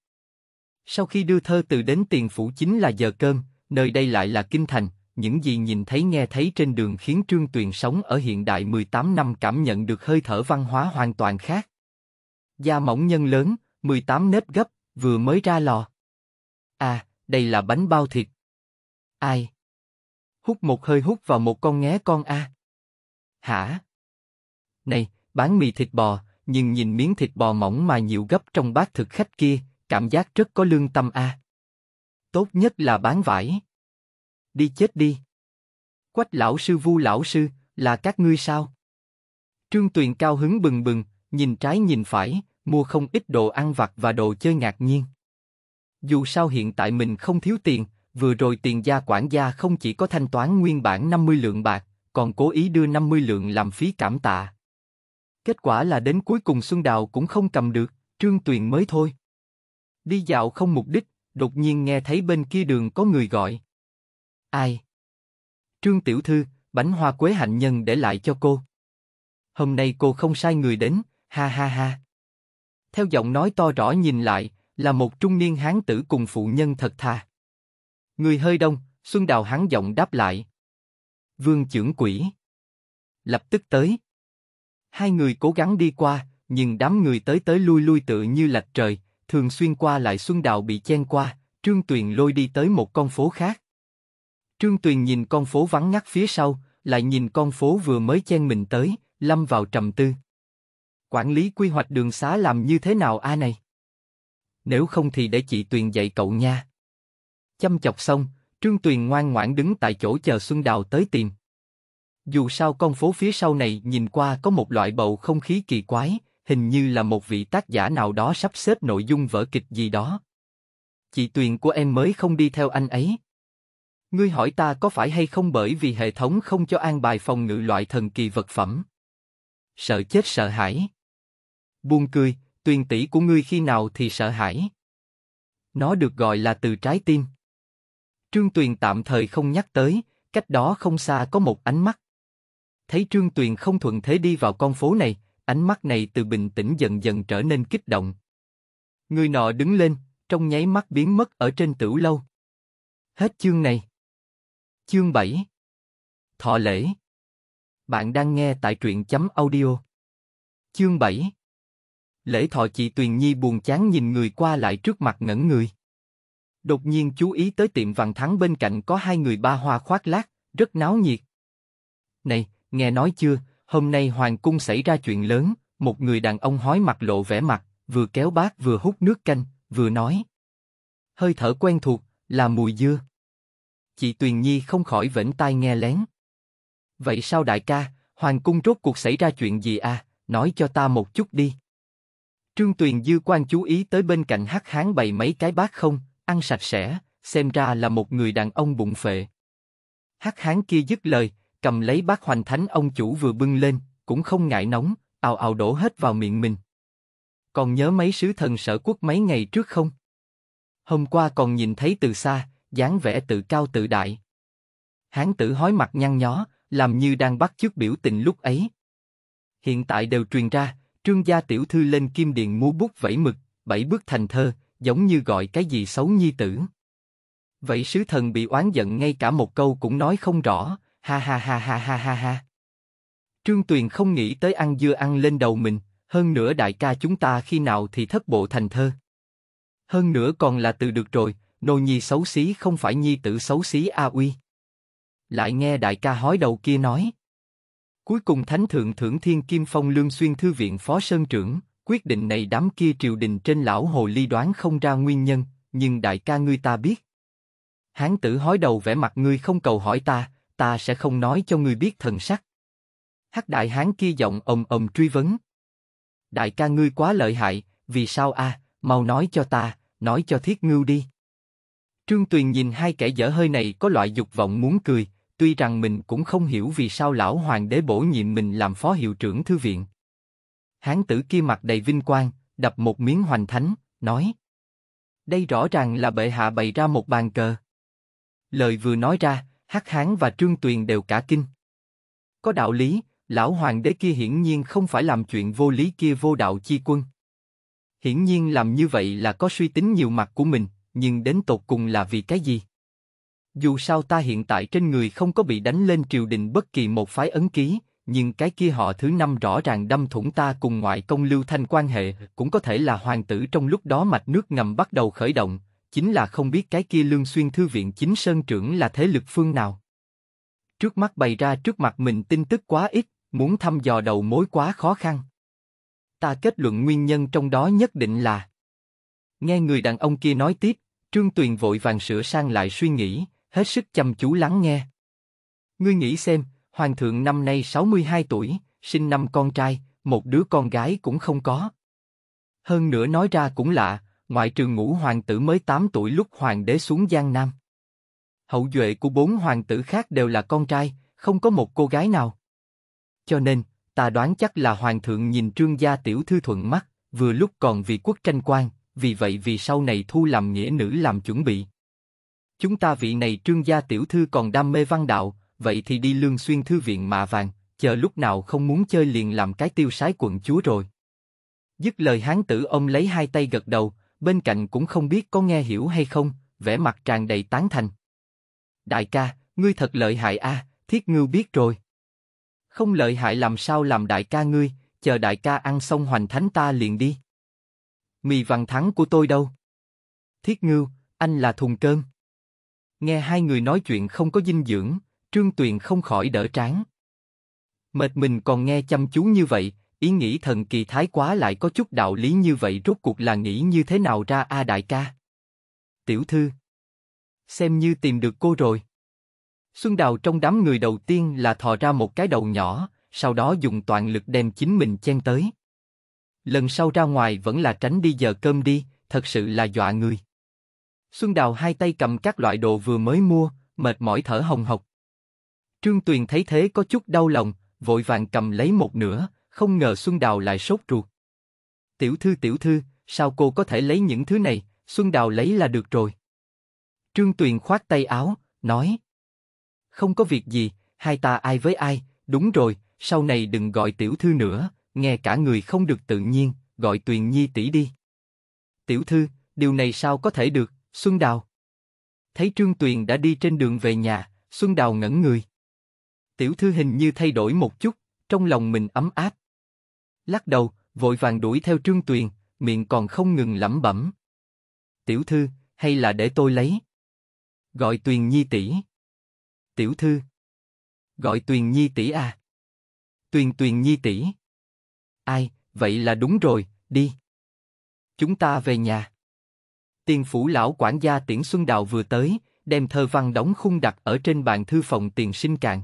Sau khi đưa thơ từ đến tiền phủ chính là giờ cơm, nơi đây lại là kinh thành, những gì nhìn thấy nghe thấy trên đường khiến Trương Tuyền sống ở hiện đại 18 năm cảm nhận được hơi thở văn hóa hoàn toàn khác. Da mỏng nhân lớn, 18 nếp gấp, vừa mới ra lò. À, đây là bánh bao thịt. Ai? Hút một hơi hút vào một con ngé con a. À. Hả? Này, bán mì thịt bò, nhưng nhìn miếng thịt bò mỏng mà nhiều gấp trong bát thực khách kia, cảm giác rất có lương tâm a. À. Tốt nhất là bán vải đi chết đi. Quách lão sư vu lão sư, là các ngươi sao? Trương Tuyền cao hứng bừng bừng, nhìn trái nhìn phải, mua không ít đồ ăn vặt và đồ chơi ngạc nhiên. Dù sao hiện tại mình không thiếu tiền, vừa rồi tiền gia quản gia không chỉ có thanh toán nguyên bản 50 lượng bạc, còn cố ý đưa 50 lượng làm phí cảm tạ. Kết quả là đến cuối cùng Xuân Đào cũng không cầm được, Trương Tuyền mới thôi. Đi dạo không mục đích, đột nhiên nghe thấy bên kia đường có người gọi. Ai? Trương Tiểu Thư, bánh hoa quế hạnh nhân để lại cho cô. Hôm nay cô không sai người đến, ha ha ha. Theo giọng nói to rõ nhìn lại, là một trung niên hán tử cùng phụ nhân thật thà. Người hơi đông, Xuân Đào hắn giọng đáp lại. Vương trưởng quỷ. Lập tức tới. Hai người cố gắng đi qua, nhưng đám người tới tới lui lui tự như lạch trời, thường xuyên qua lại Xuân Đào bị chen qua, Trương Tuyền lôi đi tới một con phố khác. Trương Tuyền nhìn con phố vắng ngắt phía sau, lại nhìn con phố vừa mới chen mình tới, lâm vào trầm tư. Quản lý quy hoạch đường xá làm như thế nào a này? Nếu không thì để chị Tuyền dạy cậu nha. Chăm chọc xong, Trương Tuyền ngoan ngoãn đứng tại chỗ chờ Xuân Đào tới tìm. Dù sao con phố phía sau này nhìn qua có một loại bầu không khí kỳ quái, hình như là một vị tác giả nào đó sắp xếp nội dung vở kịch gì đó. Chị Tuyền của em mới không đi theo anh ấy, Ngươi hỏi ta có phải hay không bởi vì hệ thống không cho an bài phòng ngự loại thần kỳ vật phẩm. Sợ chết sợ hãi. buồn cười, tuyên tỷ của ngươi khi nào thì sợ hãi. Nó được gọi là từ trái tim. Trương Tuyền tạm thời không nhắc tới, cách đó không xa có một ánh mắt. Thấy Trương Tuyền không thuận thế đi vào con phố này, ánh mắt này từ bình tĩnh dần dần trở nên kích động. Người nọ đứng lên, trong nháy mắt biến mất ở trên tửu lâu. Hết chương này. Chương 7 Thọ lễ Bạn đang nghe tại truyện chấm audio Chương 7 Lễ thọ chị Tuyền Nhi buồn chán nhìn người qua lại trước mặt ngẩn người. Đột nhiên chú ý tới tiệm vàng thắng bên cạnh có hai người ba hoa khoác lác, rất náo nhiệt. Này, nghe nói chưa, hôm nay hoàng cung xảy ra chuyện lớn, một người đàn ông hói mặt lộ vẻ mặt, vừa kéo bát vừa hút nước canh, vừa nói. Hơi thở quen thuộc, là mùi dưa chị Tuyền Nhi không khỏi vẫn tai nghe lén. Vậy sao đại ca, Hoàng cung rốt cuộc xảy ra chuyện gì à, nói cho ta một chút đi. Trương Tuyền Dư quan chú ý tới bên cạnh hắc hán bày mấy cái bát không, ăn sạch sẽ, xem ra là một người đàn ông bụng phệ. Hắc hán kia dứt lời, cầm lấy bát hoành thánh ông chủ vừa bưng lên, cũng không ngại nóng, ào ào đổ hết vào miệng mình. Còn nhớ mấy sứ thần sở quốc mấy ngày trước không? Hôm qua còn nhìn thấy từ xa, dáng vẻ tự cao tự đại. Hán tử hói mặt nhăn nhó, làm như đang bắt chước biểu tình lúc ấy. Hiện tại đều truyền ra, trương gia tiểu thư lên kim điện mua bút vẫy mực, bảy bước thành thơ, giống như gọi cái gì xấu nhi tử. Vậy sứ thần bị oán giận ngay cả một câu cũng nói không rõ, ha ha ha ha ha ha ha. Trương Tuyền không nghĩ tới ăn dưa ăn lên đầu mình, hơn nữa đại ca chúng ta khi nào thì thất bộ thành thơ. Hơn nữa còn là từ được rồi, nô nhi xấu xí không phải nhi tử xấu xí a uy. Lại nghe đại ca hói đầu kia nói. Cuối cùng Thánh Thượng Thưởng Thiên Kim Phong Lương Xuyên Thư Viện Phó Sơn Trưởng, quyết định này đám kia triều đình trên lão hồ ly đoán không ra nguyên nhân, nhưng đại ca ngươi ta biết. Hán tử hói đầu vẻ mặt ngươi không cầu hỏi ta, ta sẽ không nói cho ngươi biết thần sắc. Hắc đại hán kia giọng ầm ầm truy vấn. Đại ca ngươi quá lợi hại, vì sao a? À, mau nói cho ta, nói cho thiết ngưu đi. Trương Tuyền nhìn hai kẻ dở hơi này có loại dục vọng muốn cười, tuy rằng mình cũng không hiểu vì sao lão hoàng đế bổ nhiệm mình làm phó hiệu trưởng thư viện. Hán tử kia mặt đầy vinh quang, đập một miếng hoành thánh, nói. Đây rõ ràng là bệ hạ bày ra một bàn cờ. Lời vừa nói ra, Hắc Hán và Trương Tuyền đều cả kinh. Có đạo lý, lão hoàng đế kia hiển nhiên không phải làm chuyện vô lý kia vô đạo chi quân. Hiển nhiên làm như vậy là có suy tính nhiều mặt của mình, nhưng đến tột cùng là vì cái gì? Dù sao ta hiện tại trên người không có bị đánh lên triều đình bất kỳ một phái ấn ký, nhưng cái kia họ thứ năm rõ ràng đâm thủng ta cùng ngoại công lưu thanh quan hệ, cũng có thể là hoàng tử trong lúc đó mạch nước ngầm bắt đầu khởi động, chính là không biết cái kia lương xuyên thư viện chính sơn trưởng là thế lực phương nào. Trước mắt bày ra trước mặt mình tin tức quá ít, muốn thăm dò đầu mối quá khó khăn. Ta kết luận nguyên nhân trong đó nhất định là Nghe người đàn ông kia nói tiếp, Trương Tuyền vội vàng sửa sang lại suy nghĩ, hết sức chăm chú lắng nghe. Ngươi nghĩ xem, Hoàng thượng năm nay 62 tuổi, sinh năm con trai, một đứa con gái cũng không có. Hơn nữa nói ra cũng lạ, ngoại trừ ngũ hoàng tử mới 8 tuổi lúc hoàng đế xuống Giang Nam. Hậu duệ của bốn hoàng tử khác đều là con trai, không có một cô gái nào. Cho nên, ta đoán chắc là hoàng thượng nhìn trương gia tiểu thư thuận mắt, vừa lúc còn vì quốc tranh quan, vì vậy vì sau này thu làm nghĩa nữ làm chuẩn bị. Chúng ta vị này trương gia tiểu thư còn đam mê văn đạo, vậy thì đi lương xuyên thư viện mạ vàng, chờ lúc nào không muốn chơi liền làm cái tiêu sái quận chúa rồi. Dứt lời hán tử ông lấy hai tay gật đầu, bên cạnh cũng không biết có nghe hiểu hay không, vẻ mặt tràn đầy tán thành. Đại ca, ngươi thật lợi hại a, thiết ngưu biết rồi. Không lợi hại làm sao làm đại ca ngươi, chờ đại ca ăn xong hoành thánh ta liền đi mì vằn thắng của tôi đâu? Thiết Ngưu, anh là thùng cơm. Nghe hai người nói chuyện không có dinh dưỡng, Trương Tuyền không khỏi đỡ trán. Mệt mình còn nghe chăm chú như vậy, ý nghĩ thần kỳ thái quá lại có chút đạo lý như vậy rốt cuộc là nghĩ như thế nào ra a đại ca. Tiểu thư. Xem như tìm được cô rồi. Xuân Đào trong đám người đầu tiên là thò ra một cái đầu nhỏ, sau đó dùng toàn lực đem chính mình chen tới lần sau ra ngoài vẫn là tránh đi giờ cơm đi, thật sự là dọa người. Xuân Đào hai tay cầm các loại đồ vừa mới mua, mệt mỏi thở hồng hộc. Trương Tuyền thấy thế có chút đau lòng, vội vàng cầm lấy một nửa, không ngờ Xuân Đào lại sốt ruột. Tiểu thư tiểu thư, sao cô có thể lấy những thứ này, Xuân Đào lấy là được rồi. Trương Tuyền khoát tay áo, nói. Không có việc gì, hai ta ai với ai, đúng rồi, sau này đừng gọi tiểu thư nữa, nghe cả người không được tự nhiên, gọi Tuyền Nhi tỷ đi. Tiểu thư, điều này sao có thể được, Xuân Đào. Thấy Trương Tuyền đã đi trên đường về nhà, Xuân Đào ngẩn người. Tiểu thư hình như thay đổi một chút, trong lòng mình ấm áp. Lắc đầu, vội vàng đuổi theo Trương Tuyền, miệng còn không ngừng lẩm bẩm. Tiểu thư, hay là để tôi lấy? Gọi Tuyền Nhi tỷ. Tiểu thư. Gọi Tuyền Nhi tỷ à? Tuyền Tuyền Nhi tỷ. Ai, vậy là đúng rồi, đi. Chúng ta về nhà. Tiền phủ lão quản gia Tiễn Xuân Đào vừa tới, đem thơ văn đóng khung đặt ở trên bàn thư phòng tiền sinh cạn.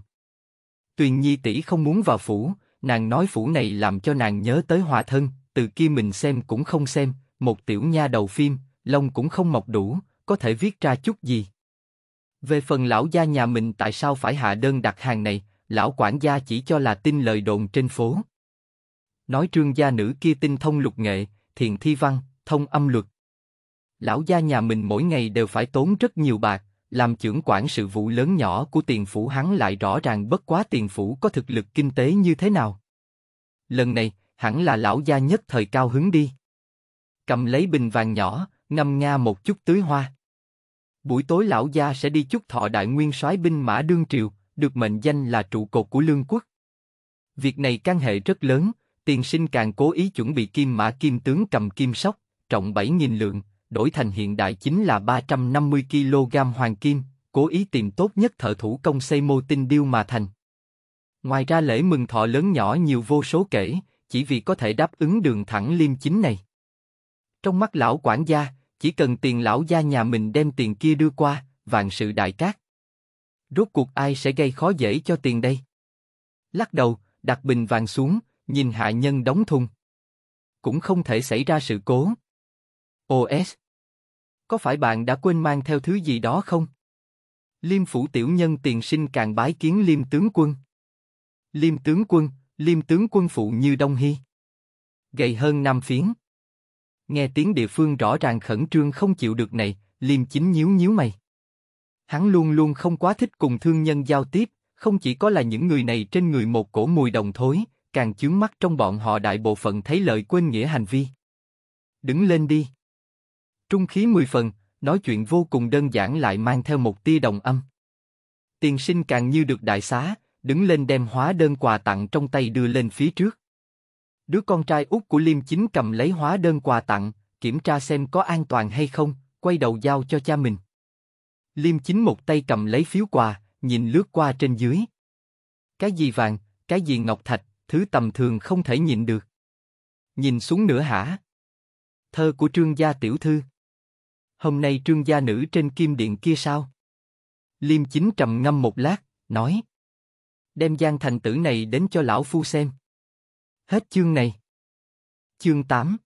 Tuyền Nhi tỷ không muốn vào phủ, nàng nói phủ này làm cho nàng nhớ tới hòa thân, từ kia mình xem cũng không xem, một tiểu nha đầu phim, lông cũng không mọc đủ, có thể viết ra chút gì. Về phần lão gia nhà mình tại sao phải hạ đơn đặt hàng này, lão quản gia chỉ cho là tin lời đồn trên phố nói trương gia nữ kia tinh thông lục nghệ, thiền thi văn, thông âm luật. Lão gia nhà mình mỗi ngày đều phải tốn rất nhiều bạc, làm trưởng quản sự vụ lớn nhỏ của tiền phủ hắn lại rõ ràng bất quá tiền phủ có thực lực kinh tế như thế nào. Lần này, hẳn là lão gia nhất thời cao hứng đi. Cầm lấy bình vàng nhỏ, ngâm nga một chút tưới hoa. Buổi tối lão gia sẽ đi chúc thọ đại nguyên soái binh mã đương triều, được mệnh danh là trụ cột của lương quốc. Việc này căn hệ rất lớn, tiền sinh càng cố ý chuẩn bị kim mã kim tướng cầm kim sóc, trọng 7.000 lượng, đổi thành hiện đại chính là 350 kg hoàng kim, cố ý tìm tốt nhất thợ thủ công xây mô tinh điêu mà thành. Ngoài ra lễ mừng thọ lớn nhỏ nhiều vô số kể, chỉ vì có thể đáp ứng đường thẳng liêm chính này. Trong mắt lão quản gia, chỉ cần tiền lão gia nhà mình đem tiền kia đưa qua, vạn sự đại cát. Rốt cuộc ai sẽ gây khó dễ cho tiền đây? Lắc đầu, đặt bình vàng xuống, nhìn hạ nhân đóng thùng. Cũng không thể xảy ra sự cố. OS. Có phải bạn đã quên mang theo thứ gì đó không? Liêm phủ tiểu nhân tiền sinh càng bái kiến liêm tướng quân. Liêm tướng quân, liêm tướng quân phụ như Đông Hy. Gầy hơn năm phiến. Nghe tiếng địa phương rõ ràng khẩn trương không chịu được này, liêm chính nhíu nhíu mày. Hắn luôn luôn không quá thích cùng thương nhân giao tiếp, không chỉ có là những người này trên người một cổ mùi đồng thối, càng chướng mắt trong bọn họ đại bộ phận thấy lợi quên nghĩa hành vi. Đứng lên đi. Trung khí mười phần, nói chuyện vô cùng đơn giản lại mang theo một tia đồng âm. Tiền sinh càng như được đại xá, đứng lên đem hóa đơn quà tặng trong tay đưa lên phía trước. Đứa con trai út của Liêm Chính cầm lấy hóa đơn quà tặng, kiểm tra xem có an toàn hay không, quay đầu giao cho cha mình. Liêm Chính một tay cầm lấy phiếu quà, nhìn lướt qua trên dưới. Cái gì vàng, cái gì ngọc thạch, thứ tầm thường không thể nhịn được. Nhìn xuống nữa hả? Thơ của trương gia tiểu thư. Hôm nay trương gia nữ trên kim điện kia sao? Liêm chính trầm ngâm một lát, nói. Đem gian thành tử này đến cho lão phu xem. Hết chương này. Chương 8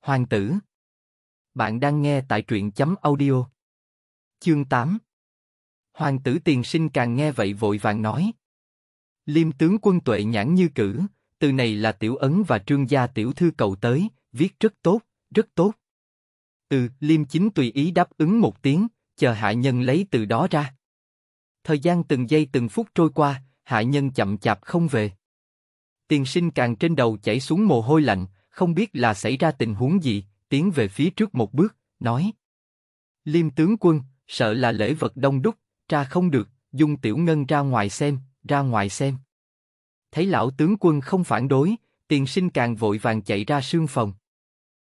Hoàng tử Bạn đang nghe tại truyện chấm audio Chương 8 Hoàng tử tiền sinh càng nghe vậy vội vàng nói Liêm tướng quân tuệ nhãn như cử, từ này là tiểu ấn và trương gia tiểu thư cầu tới, viết rất tốt, rất tốt. Ừ, Liêm chính tùy ý đáp ứng một tiếng, chờ hạ nhân lấy từ đó ra. Thời gian từng giây từng phút trôi qua, hạ nhân chậm chạp không về. Tiền sinh càng trên đầu chảy xuống mồ hôi lạnh, không biết là xảy ra tình huống gì, tiến về phía trước một bước, nói. Liêm tướng quân, sợ là lễ vật đông đúc, tra không được, dung tiểu ngân ra ngoài xem, ra ngoài xem. Thấy lão tướng quân không phản đối, tiền sinh càng vội vàng chạy ra sương phòng.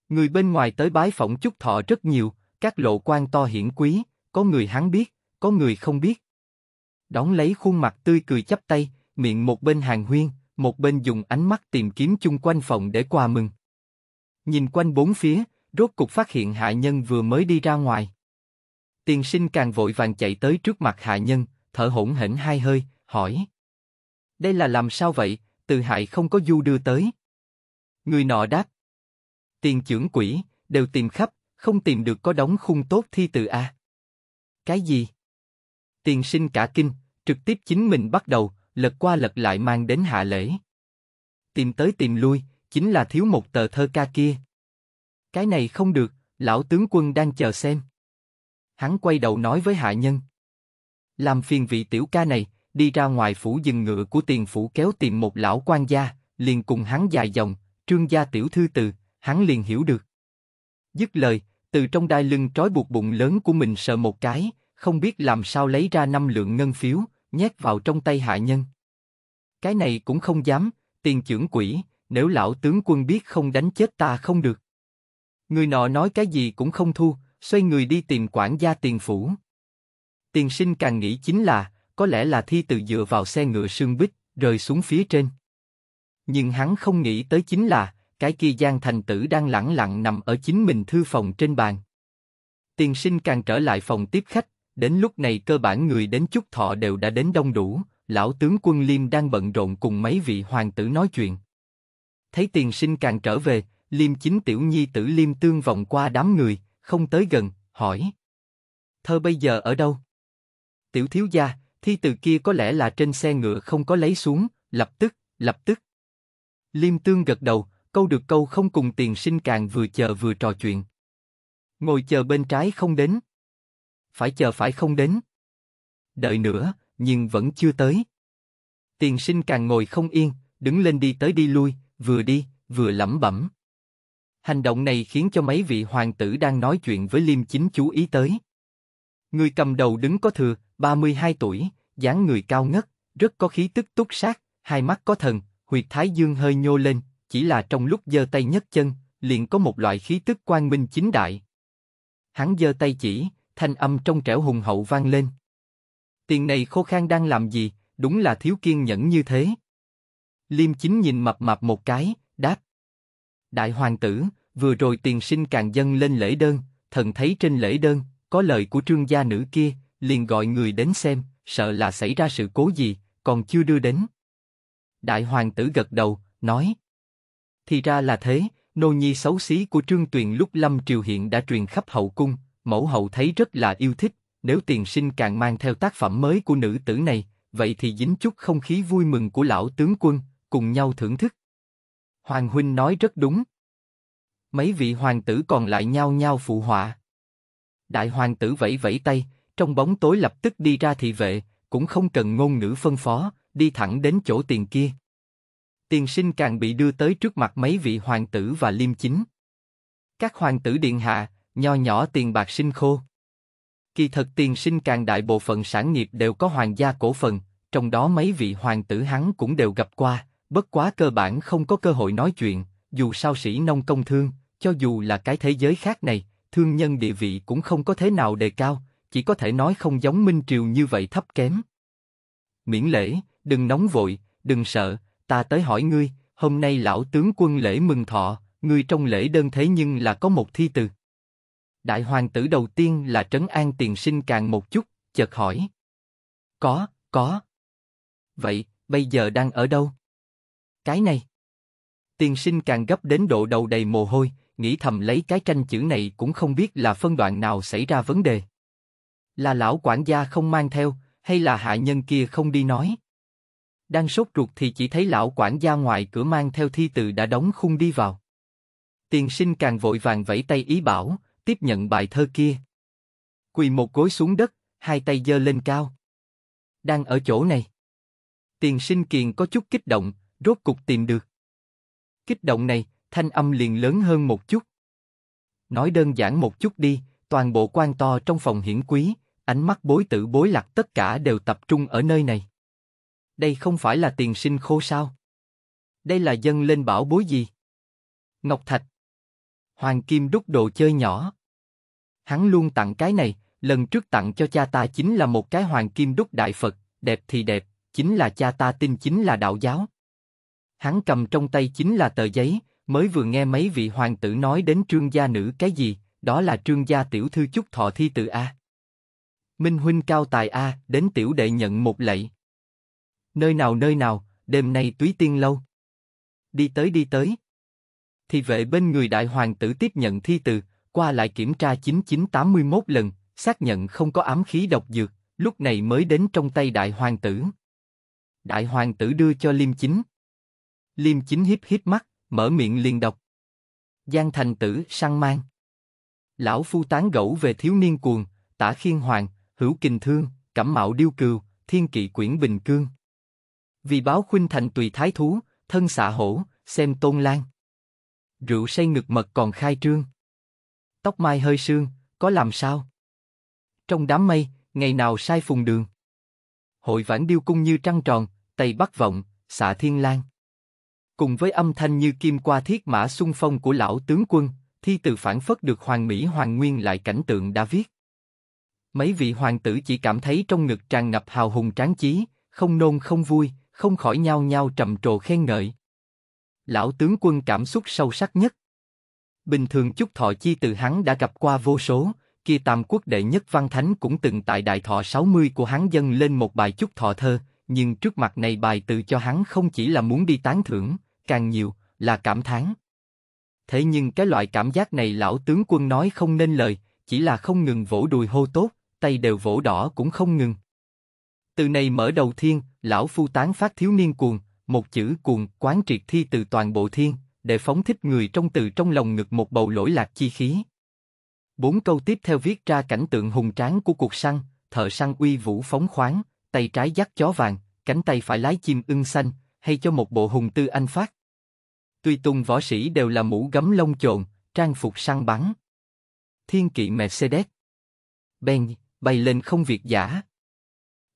Người bên ngoài tới bái phỏng chúc thọ rất nhiều, các lộ quan to hiển quý, có người hắn biết, có người không biết. đóng lấy khuôn mặt tươi cười chắp tay, miệng một bên hàng huyên, một bên dùng ánh mắt tìm kiếm chung quanh phòng để quà mừng. Nhìn quanh bốn phía, rốt cục phát hiện hạ nhân vừa mới đi ra ngoài. Tiền sinh càng vội vàng chạy tới trước mặt hạ nhân, thở hổn hển hai hơi, hỏi. Đây là làm sao vậy, từ hại không có du đưa tới. Người nọ đáp. Tiền trưởng quỷ, đều tìm khắp, không tìm được có đóng khung tốt thi từ A. Cái gì? Tiền sinh cả kinh, trực tiếp chính mình bắt đầu, lật qua lật lại mang đến hạ lễ. Tìm tới tìm lui, chính là thiếu một tờ thơ ca kia. Cái này không được, lão tướng quân đang chờ xem. Hắn quay đầu nói với hạ nhân. Làm phiền vị tiểu ca này, đi ra ngoài phủ dừng ngựa của tiền phủ kéo tìm một lão quan gia, liền cùng hắn dài dòng, trương gia tiểu thư từ, hắn liền hiểu được. Dứt lời, từ trong đai lưng trói buộc bụng lớn của mình sợ một cái, không biết làm sao lấy ra năm lượng ngân phiếu, nhét vào trong tay hạ nhân. Cái này cũng không dám, tiền trưởng quỷ, nếu lão tướng quân biết không đánh chết ta không được. Người nọ nói cái gì cũng không thu, xoay người đi tìm quản gia tiền phủ. Tiền sinh càng nghĩ chính là, có lẽ là thi từ dựa vào xe ngựa sương bích, rơi xuống phía trên. Nhưng hắn không nghĩ tới chính là, cái kia Giang Thành Tử đang lẳng lặng nằm ở chính mình thư phòng trên bàn. Tiền sinh càng trở lại phòng tiếp khách, đến lúc này cơ bản người đến chúc thọ đều đã đến đông đủ, lão tướng quân Liêm đang bận rộn cùng mấy vị hoàng tử nói chuyện. Thấy tiền sinh càng trở về, Liêm chính tiểu nhi tử Liêm tương vòng qua đám người, không tới gần, hỏi. Thơ bây giờ ở đâu? Tiểu thiếu gia, Thi từ kia có lẽ là trên xe ngựa không có lấy xuống, lập tức, lập tức. Liêm tương gật đầu, câu được câu không cùng tiền sinh càng vừa chờ vừa trò chuyện. Ngồi chờ bên trái không đến. Phải chờ phải không đến. Đợi nữa, nhưng vẫn chưa tới. Tiền sinh càng ngồi không yên, đứng lên đi tới đi lui, vừa đi, vừa lẩm bẩm. Hành động này khiến cho mấy vị hoàng tử đang nói chuyện với Liêm Chính chú ý tới. Người cầm đầu đứng có thừa, 32 tuổi, dáng người cao ngất, rất có khí tức túc sát, hai mắt có thần, huyệt thái dương hơi nhô lên, chỉ là trong lúc giơ tay nhấc chân, liền có một loại khí tức quang minh chính đại. Hắn giơ tay chỉ, thanh âm trong trẻo hùng hậu vang lên. Tiền này khô khan đang làm gì, đúng là thiếu kiên nhẫn như thế. Liêm chính nhìn mập mập một cái, đáp. Đại hoàng tử, vừa rồi tiền sinh càng dâng lên lễ đơn, thần thấy trên lễ đơn, có lời của trương gia nữ kia, liền gọi người đến xem, sợ là xảy ra sự cố gì, còn chưa đưa đến. Đại hoàng tử gật đầu, nói. Thì ra là thế, nô nhi xấu xí của Trương Tuyền lúc lâm triều hiện đã truyền khắp hậu cung, mẫu hậu thấy rất là yêu thích, nếu tiền sinh càng mang theo tác phẩm mới của nữ tử này, vậy thì dính chút không khí vui mừng của lão tướng quân, cùng nhau thưởng thức. Hoàng huynh nói rất đúng. Mấy vị hoàng tử còn lại nhau nhau phụ họa. Đại hoàng tử vẫy vẫy tay, trong bóng tối lập tức đi ra thị vệ, cũng không cần ngôn ngữ phân phó, đi thẳng đến chỗ tiền kia. Tiền sinh càng bị đưa tới trước mặt mấy vị hoàng tử và liêm chính. Các hoàng tử điện hạ, nho nhỏ tiền bạc sinh khô. Kỳ thật tiền sinh càng đại bộ phận sản nghiệp đều có hoàng gia cổ phần, trong đó mấy vị hoàng tử hắn cũng đều gặp qua, bất quá cơ bản không có cơ hội nói chuyện, dù sao sĩ nông công thương, cho dù là cái thế giới khác này, thương nhân địa vị cũng không có thế nào đề cao, chỉ có thể nói không giống Minh Triều như vậy thấp kém. Miễn lễ, đừng nóng vội, đừng sợ, ta tới hỏi ngươi, hôm nay lão tướng quân lễ mừng thọ, ngươi trong lễ đơn thế nhưng là có một thi từ. Đại hoàng tử đầu tiên là trấn an tiền sinh càng một chút, chợt hỏi. Có, có. Vậy, bây giờ đang ở đâu? Cái này. Tiền sinh càng gấp đến độ đầu đầy mồ hôi, nghĩ thầm lấy cái tranh chữ này cũng không biết là phân đoạn nào xảy ra vấn đề. Là lão quản gia không mang theo, hay là hạ nhân kia không đi nói? Đang sốt ruột thì chỉ thấy lão quản gia ngoài cửa mang theo thi từ đã đóng khung đi vào. Tiền sinh càng vội vàng vẫy tay ý bảo, tiếp nhận bài thơ kia. Quỳ một gối xuống đất, hai tay giơ lên cao. Đang ở chỗ này. Tiền sinh kiền có chút kích động, rốt cục tìm được. Kích động này, thanh âm liền lớn hơn một chút. Nói đơn giản một chút đi, toàn bộ quan to trong phòng hiển quý, ánh mắt bối tử bối lạc tất cả đều tập trung ở nơi này. Đây không phải là tiền sinh khô sao? Đây là dân lên bảo bối gì? Ngọc Thạch. Hoàng Kim đúc đồ chơi nhỏ. Hắn luôn tặng cái này, lần trước tặng cho cha ta chính là một cái hoàng kim đúc đại Phật, đẹp thì đẹp, chính là cha ta tin chính là đạo giáo. Hắn cầm trong tay chính là tờ giấy, mới vừa nghe mấy vị hoàng tử nói đến trương gia nữ cái gì, đó là trương gia tiểu thư chúc thọ thi tự A. Minh huynh cao tài a, đến tiểu đệ nhận một lạy. Nơi nào nơi nào, đêm nay túy tiên lâu. Đi tới đi tới. Thì vệ bên người đại hoàng tử tiếp nhận thi từ, qua lại kiểm tra 9981 lần, xác nhận không có ám khí độc dược, lúc này mới đến trong tay đại hoàng tử. Đại hoàng tử đưa cho Liêm Chính. Liêm Chính híp híp mắt, mở miệng liền đọc. Giang thành tử, săn mang. Lão phu tán gẫu về thiếu niên cuồng, tả khiên hoàng, hữu kình thương, cẩm mạo điêu cừu, thiên kỵ quyển bình cương. Vì báo khuynh thành tùy thái thú, thân xạ hổ, xem tôn lan. Rượu say ngực mật còn khai trương. Tóc mai hơi sương, có làm sao? Trong đám mây, ngày nào sai phùng đường. Hội vãn điêu cung như trăng tròn, tây bắc vọng, xạ thiên lan. Cùng với âm thanh như kim qua thiết mã xung phong của lão tướng quân, thi từ phản phất được hoàng mỹ hoàng nguyên lại cảnh tượng đã viết. Mấy vị hoàng tử chỉ cảm thấy trong ngực tràn ngập hào hùng tráng chí, không nôn không vui, không khỏi nhao nhao trầm trồ khen ngợi. Lão tướng quân cảm xúc sâu sắc nhất. Bình thường chút thọ chi từ hắn đã gặp qua vô số, kia tam quốc đệ nhất văn thánh cũng từng tại đại thọ 60 của hắn dâng lên một bài chút thọ thơ, nhưng trước mặt này bài từ cho hắn không chỉ là muốn đi tán thưởng, càng nhiều là cảm thán. Thế nhưng cái loại cảm giác này lão tướng quân nói không nên lời, chỉ là không ngừng vỗ đùi hô tốt, tay đều vỗ đỏ cũng không ngừng. Từ này mở đầu thiên, lão phu tán phát thiếu niên cuồng, một chữ cuồng quán triệt thi từ toàn bộ thiên, để phóng thích người trong từ trong lòng ngực một bầu lỗi lạc chi khí. Bốn câu tiếp theo viết ra cảnh tượng hùng tráng của cuộc săn, thợ săn uy vũ phóng khoáng, tay trái dắt chó vàng, cánh tay phải lái chim ưng xanh, hay cho một bộ hùng tư anh phát. Tuy tung võ sĩ đều là mũ gấm lông chồn, trang phục săn bắn. Thiên kỵ Mercedes. Ben bay lên không việc giả.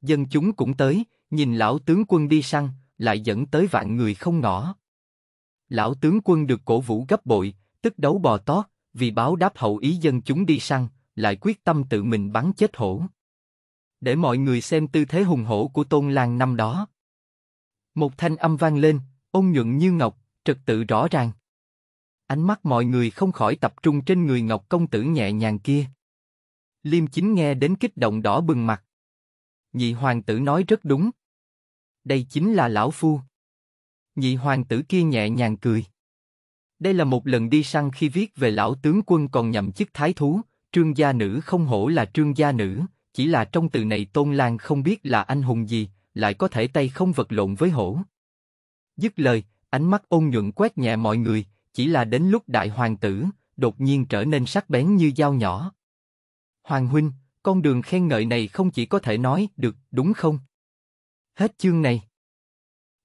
Dân chúng cũng tới, nhìn lão tướng quân đi săn, lại dẫn tới vạn người không ngỏ. Lão tướng quân được cổ vũ gấp bội, tức đấu bò tót, vì báo đáp hậu ý dân chúng đi săn, lại quyết tâm tự mình bắn chết hổ. Để mọi người xem tư thế hùng hổ của Tôn làng năm đó. Một thanh âm vang lên, ôn nhuận như ngọc, trật tự rõ ràng. Ánh mắt mọi người không khỏi tập trung trên người Ngọc Công Tử nhẹ nhàng kia. Liêm Chính nghe đến kích động đỏ bừng mặt. Nhị hoàng tử nói rất đúng. Đây chính là lão phu. Nhị hoàng tử kia nhẹ nhàng cười. Đây là một lần đi săn khi viết về lão tướng quân còn nhậm chức thái thú, trương gia nữ không hổ là trương gia nữ, chỉ là trong từ này tôn lan không biết là anh hùng gì, lại có thể tay không vật lộn với hổ. Dứt lời, ánh mắt ôn nhuận quét nhẹ mọi người, chỉ là đến lúc đại hoàng tử, đột nhiên trở nên sắc bén như dao nhỏ. Hoàng Huynh, con đường khen ngợi này không chỉ có thể nói được, đúng không? Hết chương này.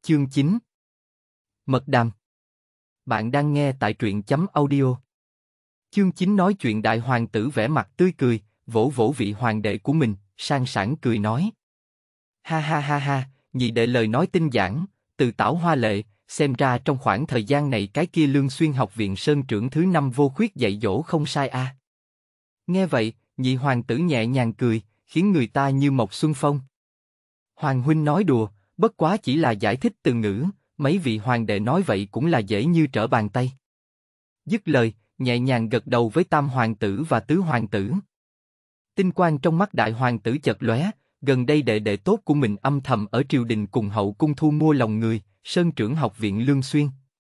Chương 9 Mật đàm Bạn đang nghe tại truyện chấm audio. Chương 9 nói chuyện đại hoàng tử vẻ mặt tươi cười, vỗ vỗ vị hoàng đệ của mình, sang sảng cười nói. Ha ha ha ha, nhị đệ lời nói tinh giản, từ tảo hoa lệ, xem ra trong khoảng thời gian này cái kia lương xuyên học viện sơn trưởng thứ năm vô khuyết dạy dỗ không sai a. À. Nghe vậy, nhị hoàng tử nhẹ nhàng cười, khiến người ta như mộc xuân phong. Hoàng huynh nói đùa, bất quá chỉ là giải thích từ ngữ, mấy vị hoàng đệ nói vậy cũng là dễ như trở bàn tay. Dứt lời, nhẹ nhàng gật đầu với tam hoàng tử và tứ hoàng tử. Tinh quang trong mắt đại hoàng tử chợt lóe, gần đây đệ đệ tốt của mình âm thầm ở triều đình cùng hậu cung thu mua lòng người, sơn trưởng học viện Lương Xuyên,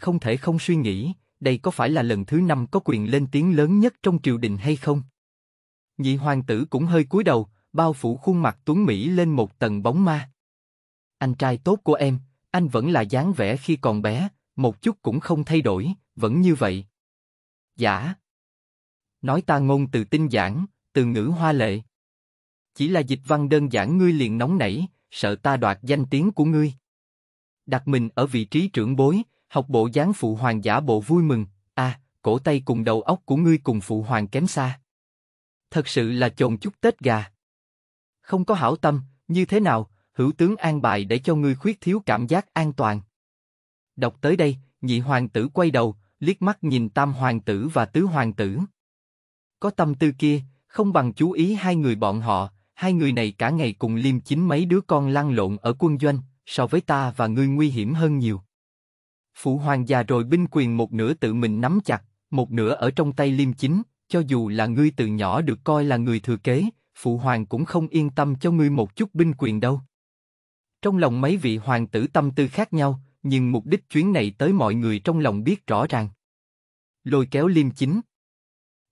Không thể không suy nghĩ, đây có phải là lần thứ năm có quyền lên tiếng lớn nhất trong triều đình hay không? Nhị hoàng tử cũng hơi cúi đầu, bao phủ khuôn mặt tuấn mỹ lên một tầng bóng ma. Anh trai tốt của em, anh vẫn là dáng vẻ khi còn bé, một chút cũng không thay đổi, vẫn như vậy. Giả. Dạ. Nói ta ngôn từ tinh giản, từ ngữ hoa lệ. Chỉ là dịch văn đơn giản ngươi liền nóng nảy, sợ ta đoạt danh tiếng của ngươi. Đặt mình ở vị trí trưởng bối, học bộ dáng phụ hoàng giả bộ vui mừng, a, à, cổ tay cùng đầu óc của ngươi cùng phụ hoàng kém xa. Thật sự là chồn chút tết gà. Không có hảo tâm, như thế nào, hữu tướng an bài để cho ngươi khuyết thiếu cảm giác an toàn. Đọc tới đây, nhị hoàng tử quay đầu, liếc mắt nhìn tam hoàng tử và tứ hoàng tử. Có tâm tư kia, không bằng chú ý hai người bọn họ, hai người này cả ngày cùng liêm chính mấy đứa con lăn lộn ở quân doanh, so với ta và ngươi nguy hiểm hơn nhiều. Phụ hoàng già rồi binh quyền một nửa tự mình nắm chặt, một nửa ở trong tay liêm chính, cho dù là ngươi từ nhỏ được coi là người thừa kế, phụ hoàng cũng không yên tâm cho ngươi một chút binh quyền đâu. Trong lòng mấy vị hoàng tử tâm tư khác nhau, nhưng mục đích chuyến này tới mọi người trong lòng biết rõ ràng. Lôi kéo liêm chính.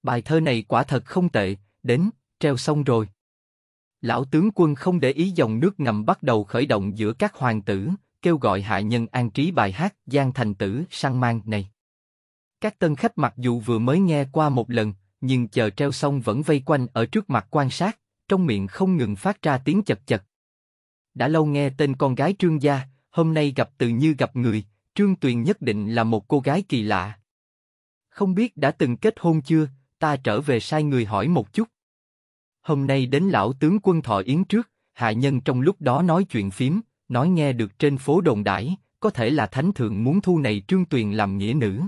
Bài thơ này quả thật không tệ, đến, treo xong rồi. Lão tướng quân không để ý dòng nước ngầm bắt đầu khởi động giữa các hoàng tử, kêu gọi hạ nhân an trí bài hát Giang Thành Tử sang mang này. Các tân khách mặc dù vừa mới nghe qua một lần, nhưng chờ treo xong vẫn vây quanh ở trước mặt quan sát, trong miệng không ngừng phát ra tiếng chật chật. Đã lâu nghe tên con gái Trương Gia, hôm nay gặp tự như gặp người, Trương Tuyền nhất định là một cô gái kỳ lạ. Không biết đã từng kết hôn chưa, ta trở về sai người hỏi một chút. Hôm nay đến lão tướng quân thọ yến trước, hạ nhân trong lúc đó nói chuyện phím, nói nghe được trên phố đồn đãi, có thể là thánh thượng muốn thu này trương tuyền làm nghĩa nữ.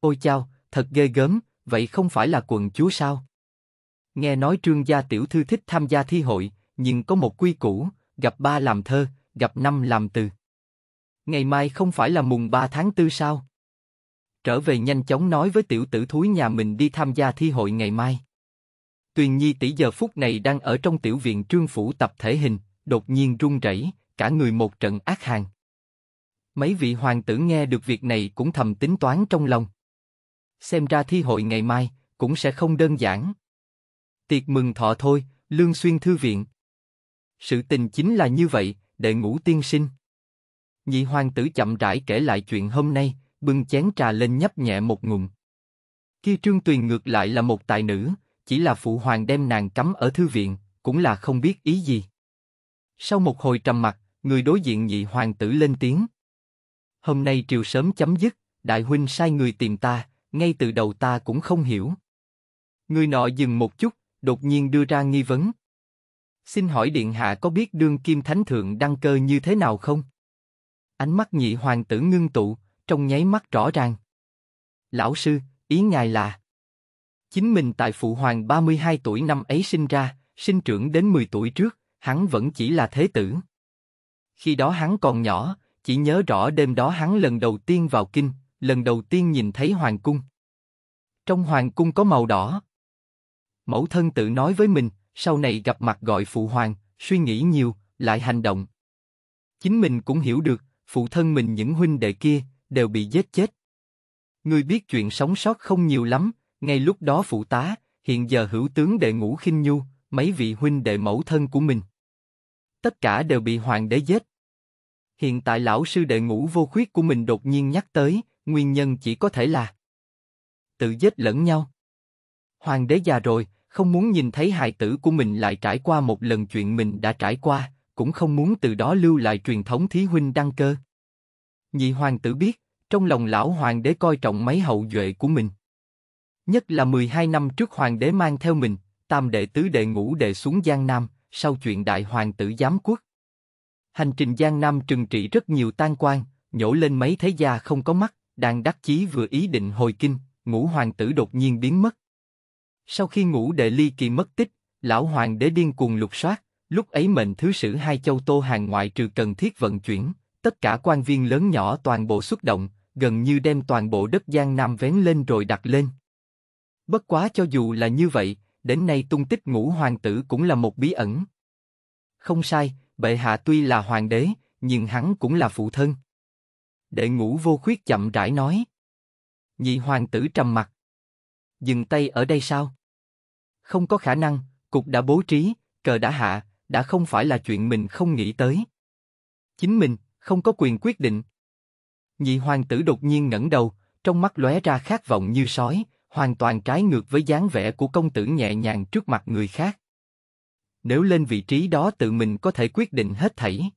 Ôi chao, thật ghê gớm, vậy không phải là quần chúa sao? Nghe nói trương gia tiểu thư thích tham gia thi hội, nhưng có một quy củ, gặp ba làm thơ, gặp năm làm từ. Ngày mai không phải là mùng 3 tháng 4 sao? trở về nhanh chóng nói với tiểu tử thúi nhà mình đi tham gia thi hội ngày mai. Tuyền Nhi tỷ giờ phút này đang ở trong tiểu viện trương phủ tập thể hình, đột nhiên run rẩy, cả người một trận ác hàng. Mấy vị hoàng tử nghe được việc này cũng thầm tính toán trong lòng. Xem ra thi hội ngày mai cũng sẽ không đơn giản. Tiệc mừng thọ thôi, lương xuyên thư viện. Sự tình chính là như vậy, đệ ngũ tiên sinh. Nhị hoàng tử chậm rãi kể lại chuyện hôm nay, bưng chén trà lên nhấp nhẹ một ngụm. Khi Trương Tuyền ngược lại là một tài nữ, chỉ là phụ hoàng đem nàng cấm ở thư viện, cũng là không biết ý gì. Sau một hồi trầm mặt, người đối diện nhị hoàng tử lên tiếng. Hôm nay triều sớm chấm dứt, đại huynh sai người tìm ta, ngay từ đầu ta cũng không hiểu. Người nọ dừng một chút, đột nhiên đưa ra nghi vấn. Xin hỏi điện hạ có biết đương kim thánh thượng đăng cơ như thế nào không? Ánh mắt nhị hoàng tử ngưng tụ, trong nháy mắt rõ ràng. Lão sư, ý ngài là Chính mình tại Phụ Hoàng 32 tuổi năm ấy sinh ra, sinh trưởng đến 10 tuổi trước, hắn vẫn chỉ là thế tử. Khi đó hắn còn nhỏ, chỉ nhớ rõ đêm đó hắn lần đầu tiên vào kinh, lần đầu tiên nhìn thấy hoàng cung. Trong hoàng cung có màu đỏ. Mẫu thân tự nói với mình, sau này gặp mặt gọi phụ hoàng, suy nghĩ nhiều, lại hành động. Chính mình cũng hiểu được, phụ thân mình những huynh đệ kia, đều bị giết chết. Ngươi biết chuyện sống sót không nhiều lắm, ngay lúc đó phụ tá, hiện giờ hữu tướng đệ ngũ khinh nhu, mấy vị huynh đệ mẫu thân của mình. Tất cả đều bị hoàng đế giết. Hiện tại lão sư đệ ngũ vô khuyết của mình đột nhiên nhắc tới, nguyên nhân chỉ có thể là tự giết lẫn nhau. Hoàng đế già rồi, không muốn nhìn thấy hài tử của mình lại trải qua một lần chuyện mình đã trải qua, cũng không muốn từ đó lưu lại truyền thống thí huynh đăng cơ. Nhị hoàng tử biết, trong lòng lão hoàng đế coi trọng mấy hậu duệ của mình. Nhất là 12 năm trước hoàng đế mang theo mình, tam đệ tứ đệ ngũ đệ xuống Giang Nam, sau chuyện đại hoàng tử giám quốc. Hành trình Giang Nam trừng trị rất nhiều tan quan, nhổ lên mấy thế gia không có mắt, đang đắc chí vừa ý định hồi kinh, ngũ hoàng tử đột nhiên biến mất. Sau khi ngũ đệ ly kỳ mất tích, lão hoàng đế điên cuồng lục soát, lúc ấy mệnh thứ sử hai châu Tô Hàng ngoại trừ cần thiết vận chuyển, tất cả quan viên lớn nhỏ toàn bộ xuất động, gần như đem toàn bộ đất Giang Nam vén lên rồi đặt lên. Bất quá cho dù là như vậy, đến nay tung tích ngũ hoàng tử cũng là một bí ẩn. Không sai, bệ hạ tuy là hoàng đế, nhưng hắn cũng là phụ thân. Đệ ngũ vô khuyết chậm rãi nói. Nhị hoàng tử trầm mặt. Dừng tay ở đây sao? Không có khả năng, cục đã bố trí, cờ đã hạ, đã không phải là chuyện mình không nghĩ tới. Chính mình, không có quyền quyết định. Nhị hoàng tử đột nhiên ngẩng đầu, trong mắt lóe ra khát vọng như sói, hoàn toàn trái ngược với dáng vẻ của công tử nhẹ nhàng trước mặt người khác. Nếu lên vị trí đó tự mình có thể quyết định hết thảy.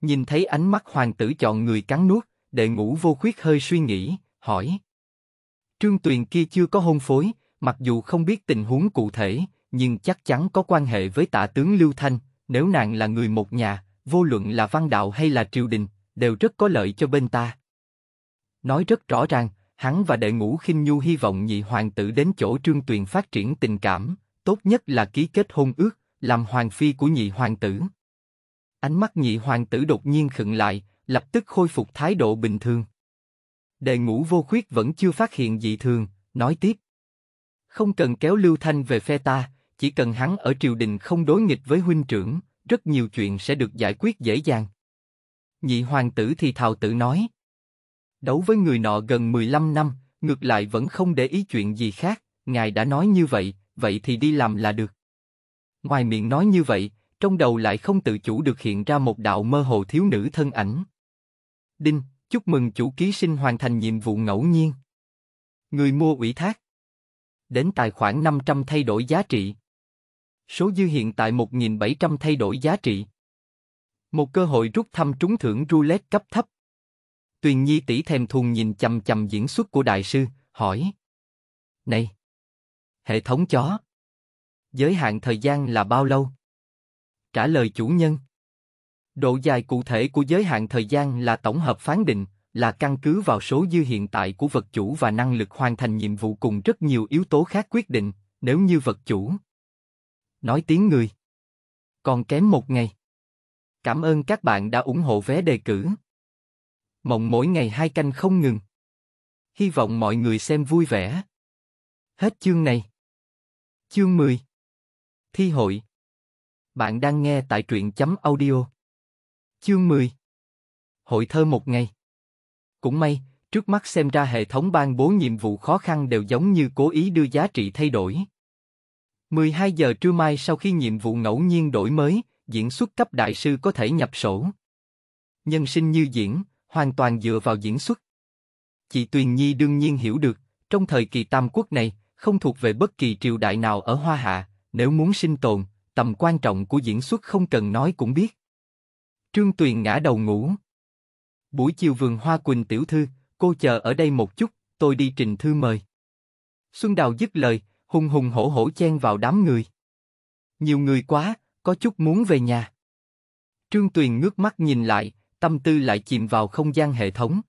Nhìn thấy ánh mắt hoàng tử chọn người cắn nuốt, đệ ngũ vô khuyết hơi suy nghĩ, hỏi. Trương Tuyền kia chưa có hôn phối, mặc dù không biết tình huống cụ thể, nhưng chắc chắn có quan hệ với tạ tướng Lưu Thanh, nếu nàng là người một nhà, vô luận là văn đạo hay là triều đình, đều rất có lợi cho bên ta. Nói rất rõ ràng, hắn và đệ ngũ khinh nhu hy vọng nhị hoàng tử đến chỗ trương tuyền phát triển tình cảm, tốt nhất là ký kết hôn ước, làm hoàng phi của nhị hoàng tử. Ánh mắt nhị hoàng tử đột nhiên khựng lại, lập tức khôi phục thái độ bình thường. Đệ ngũ vô khuyết vẫn chưa phát hiện dị thường, nói tiếp. Không cần kéo Lưu Thanh về phe ta, chỉ cần hắn ở triều đình không đối nghịch với huynh trưởng, rất nhiều chuyện sẽ được giải quyết dễ dàng. Nhị hoàng tử thì thào tự nói. Đấu với người nọ gần 15 năm, ngược lại vẫn không để ý chuyện gì khác, ngài đã nói như vậy, vậy thì đi làm là được. Ngoài miệng nói như vậy, trong đầu lại không tự chủ được hiện ra một đạo mơ hồ thiếu nữ thân ảnh. Đinh, chúc mừng chủ ký sinh hoàn thành nhiệm vụ ngẫu nhiên. Người mua ủy thác. Đến tài khoản 500 thay đổi giá trị. Số dư hiện tại 1.700 thay đổi giá trị. Một cơ hội rút thăm trúng thưởng roulette cấp thấp. Tuyền Nhi tỷ thèm thùng nhìn chầm chầm diễn xuất của đại sư, hỏi. Này! Hệ thống chó! Giới hạn thời gian là bao lâu? Trả lời chủ nhân. Độ dài cụ thể của giới hạn thời gian là tổng hợp phán định, là căn cứ vào số dư hiện tại của vật chủ và năng lực hoàn thành nhiệm vụ cùng rất nhiều yếu tố khác quyết định. Nếu như vật chủ nói tiếng người. Còn kém một ngày. Cảm ơn các bạn đã ủng hộ vé đề cử. Mộng mỗi ngày hai canh không ngừng. Hy vọng mọi người xem vui vẻ. Hết chương này. Chương 10 Thi hội Bạn đang nghe tại truyện chấm audio. Chương 10 Hội thơ một ngày Cũng may, trước mắt xem ra hệ thống ban bố nhiệm vụ khó khăn đều giống như cố ý đưa giá trị thay đổi. 12 giờ trưa mai sau khi nhiệm vụ ngẫu nhiên đổi mới, diễn xuất cấp đại sư có thể nhập sổ. Nhân sinh như diễn, hoàn toàn dựa vào diễn xuất. Chị Tuyền Nhi đương nhiên hiểu được, trong thời kỳ Tam Quốc này, không thuộc về bất kỳ triều đại nào ở Hoa Hạ, nếu muốn sinh tồn, tầm quan trọng của diễn xuất không cần nói cũng biết. Trương Tuyền ngã đầu ngủ. Buổi chiều vườn hoa Quỳnh tiểu thư, cô chờ ở đây một chút, tôi đi trình thư mời. Xuân Đào dứt lời, hùng hùng hổ hổ chen vào đám người. Nhiều người quá, có chút muốn về nhà. Trương Tuyền ngước mắt nhìn lại, tâm tư lại chìm vào không gian hệ thống.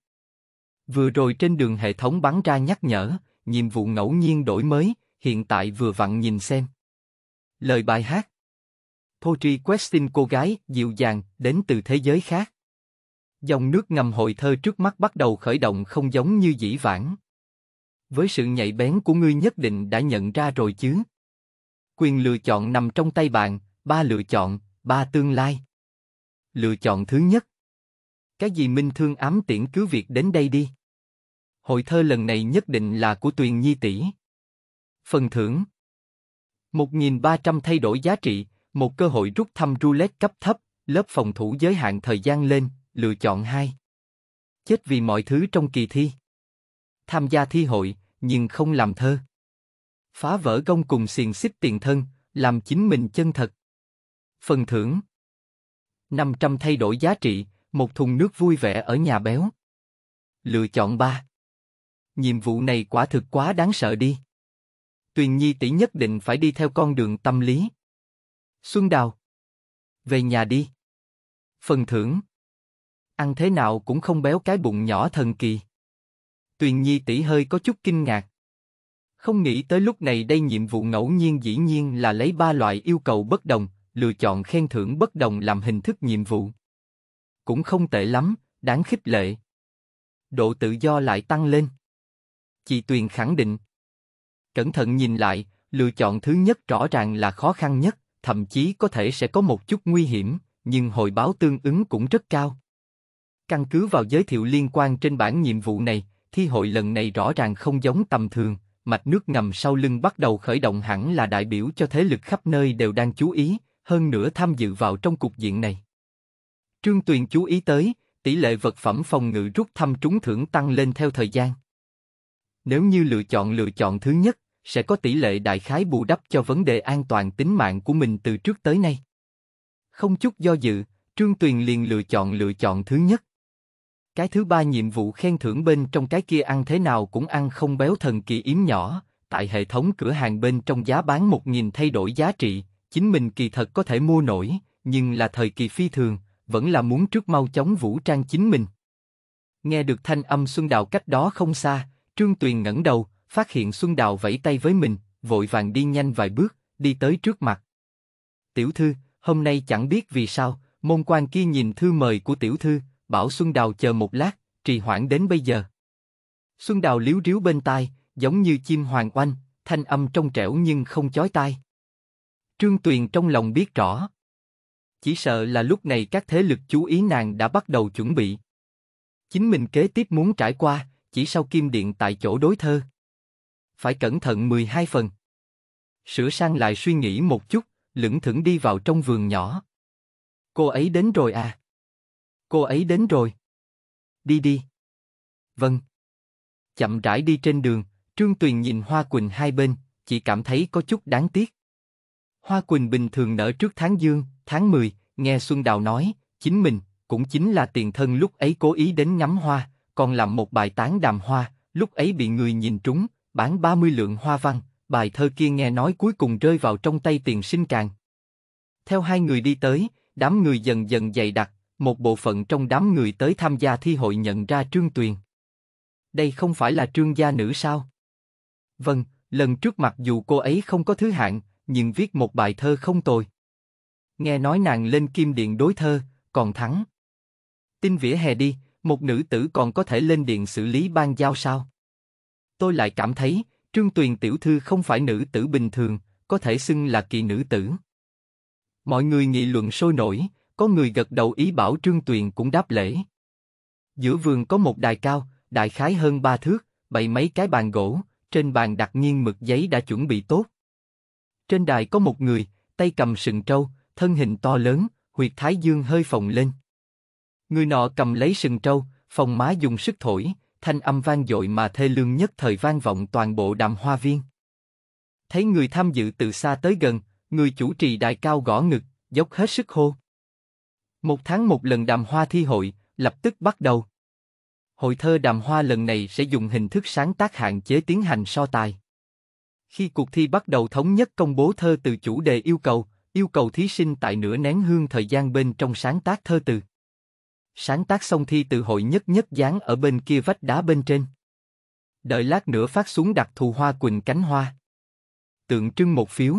Vừa rồi trên đường hệ thống bắn ra nhắc nhở, nhiệm vụ ngẫu nhiên đổi mới, hiện tại vừa vặn nhìn xem. Lời bài hát Poetry Question cô gái, dịu dàng, đến từ thế giới khác. Dòng nước ngầm hội thơ trước mắt bắt đầu khởi động không giống như dĩ vãng. Với sự nhạy bén của ngươi nhất định đã nhận ra rồi chứ. Quyền lựa chọn nằm trong tay bạn, ba lựa chọn, ba tương lai. Lựa chọn thứ nhất. Cái gì Minh Thương ám tiễn cứ việc đến đây đi. Hội thơ lần này nhất định là của Tuyền Nhi tỷ. Phần thưởng 1.300 thay đổi giá trị, một cơ hội rút thăm roulette cấp thấp, lớp phòng thủ giới hạn thời gian lên, lựa chọn 2. Chết vì mọi thứ trong kỳ thi tham gia thi hội, nhưng không làm thơ. Phá vỡ công cùng xiềng xích tiền thân, làm chính mình chân thật. Phần thưởng 500 thay đổi giá trị, một thùng nước vui vẻ ở nhà béo. Lựa chọn 3 Nhiệm vụ này quả thực quá đáng sợ đi. Tuyền Nhi tỷ nhất định phải đi theo con đường tâm lý. Xuân Đào Về nhà đi. Phần thưởng Ăn thế nào cũng không béo cái bụng nhỏ thần kỳ. Tuyền Nhi tỷ hơi có chút kinh ngạc. Không nghĩ tới lúc này đây nhiệm vụ ngẫu nhiên dĩ nhiên là lấy ba loại yêu cầu bất đồng, lựa chọn khen thưởng bất đồng làm hình thức nhiệm vụ. Cũng không tệ lắm, đáng khích lệ. Độ tự do lại tăng lên. Chị Tuyền khẳng định. Cẩn thận nhìn lại, lựa chọn thứ nhất rõ ràng là khó khăn nhất, thậm chí có thể sẽ có một chút nguy hiểm, nhưng hồi báo tương ứng cũng rất cao. Căn cứ vào giới thiệu liên quan trên bản nhiệm vụ này, thi hội lần này rõ ràng không giống tầm thường, mạch nước ngầm sau lưng bắt đầu khởi động hẳn là đại biểu cho thế lực khắp nơi đều đang chú ý, hơn nữa tham dự vào trong cuộc diện này. Trương Tuyền chú ý tới, tỷ lệ vật phẩm phòng ngự rút thăm trúng thưởng tăng lên theo thời gian. Nếu như lựa chọn lựa chọn thứ nhất, sẽ có tỷ lệ đại khái bù đắp cho vấn đề an toàn tính mạng của mình từ trước tới nay. Không chút do dự, Trương Tuyền liền lựa chọn lựa chọn thứ nhất. Cái thứ ba nhiệm vụ khen thưởng bên trong cái kia ăn thế nào cũng ăn không béo thần kỳ yếm nhỏ, tại hệ thống cửa hàng bên trong giá bán 1.000 thay đổi giá trị, chính mình kỳ thật có thể mua nổi, nhưng là thời kỳ phi thường, vẫn là muốn trước mau chóng vũ trang chính mình. Nghe được thanh âm Xuân Đào cách đó không xa, Trương Tuyền ngẩng đầu, phát hiện Xuân Đào vẫy tay với mình, vội vàng đi nhanh vài bước, đi tới trước mặt. Tiểu thư, hôm nay chẳng biết vì sao, môn quan kia nhìn thư mời của tiểu thư, bảo Xuân Đào chờ một lát, trì hoãn đến bây giờ. Xuân Đào liếu riếu bên tai, giống như chim hoàng oanh, thanh âm trong trẻo nhưng không chói tai. Trương Tuyền trong lòng biết rõ. Chỉ sợ là lúc này các thế lực chú ý nàng đã bắt đầu chuẩn bị. Chính mình kế tiếp muốn trải qua, chỉ sau kim điện tại chỗ đối thơ. Phải cẩn thận 12 phần. Sửa sang lại suy nghĩ một chút, lững thững đi vào trong vườn nhỏ. Cô ấy đến rồi à? Cô ấy đến rồi. Đi đi. Vâng. Chậm rãi đi trên đường, Trương Tuyền nhìn Hoa Quỳnh hai bên, chỉ cảm thấy có chút đáng tiếc. Hoa Quỳnh bình thường nở trước tháng Dương, tháng 10, nghe Xuân Đào nói, chính mình, cũng chính là tiền thân lúc ấy cố ý đến ngắm hoa, còn làm một bài tán đàm hoa, lúc ấy bị người nhìn trúng, bán 30 lượng hoa văn, bài thơ kia nghe nói cuối cùng rơi vào trong tay tiền sinh càng. Theo hai người đi tới, đám người dần dần dày đặc, một bộ phận trong đám người tới tham gia thi hội nhận ra Trương Tuyền. Đây không phải là Trương gia nữ sao? Vâng, lần trước mặc dù cô ấy không có thứ hạng, nhưng viết một bài thơ không tồi. Nghe nói nàng lên kim điện đối thơ, còn thắng. Tin vỉa hè đi, một nữ tử còn có thể lên điện xử lý ban giao sao? Tôi lại cảm thấy, Trương Tuyền tiểu thư không phải nữ tử bình thường, có thể xưng là kỳ nữ tử. Mọi người nghị luận sôi nổi, có người gật đầu ý bảo Trương Tuyền cũng đáp lễ. Giữa vườn có một đài cao, đại khái hơn ba thước, bày mấy cái bàn gỗ, trên bàn đặt nghiêng mực giấy đã chuẩn bị tốt. Trên đài có một người, tay cầm sừng trâu, thân hình to lớn, huyệt thái dương hơi phồng lên. Người nọ cầm lấy sừng trâu, phòng má dùng sức thổi, thanh âm vang dội mà thê lương nhất thời vang vọng toàn bộ đàm hoa viên. Thấy người tham dự từ xa tới gần, người chủ trì đại cao gõ ngực, dốc hết sức hô. Một tháng một lần đàm hoa thi hội, lập tức bắt đầu. Hội thơ đàm hoa lần này sẽ dùng hình thức sáng tác hạn chế tiến hành so tài. Khi cuộc thi bắt đầu thống nhất công bố thơ từ chủ đề yêu cầu, yêu cầu thí sinh tại nửa nén hương thời gian bên trong sáng tác thơ từ. Sáng tác xong thi từ hội nhất nhất dán ở bên kia vách đá bên trên. Đợi lát nữa phát xuống đặt thù hoa quỳnh cánh hoa. Tượng trưng một phiếu.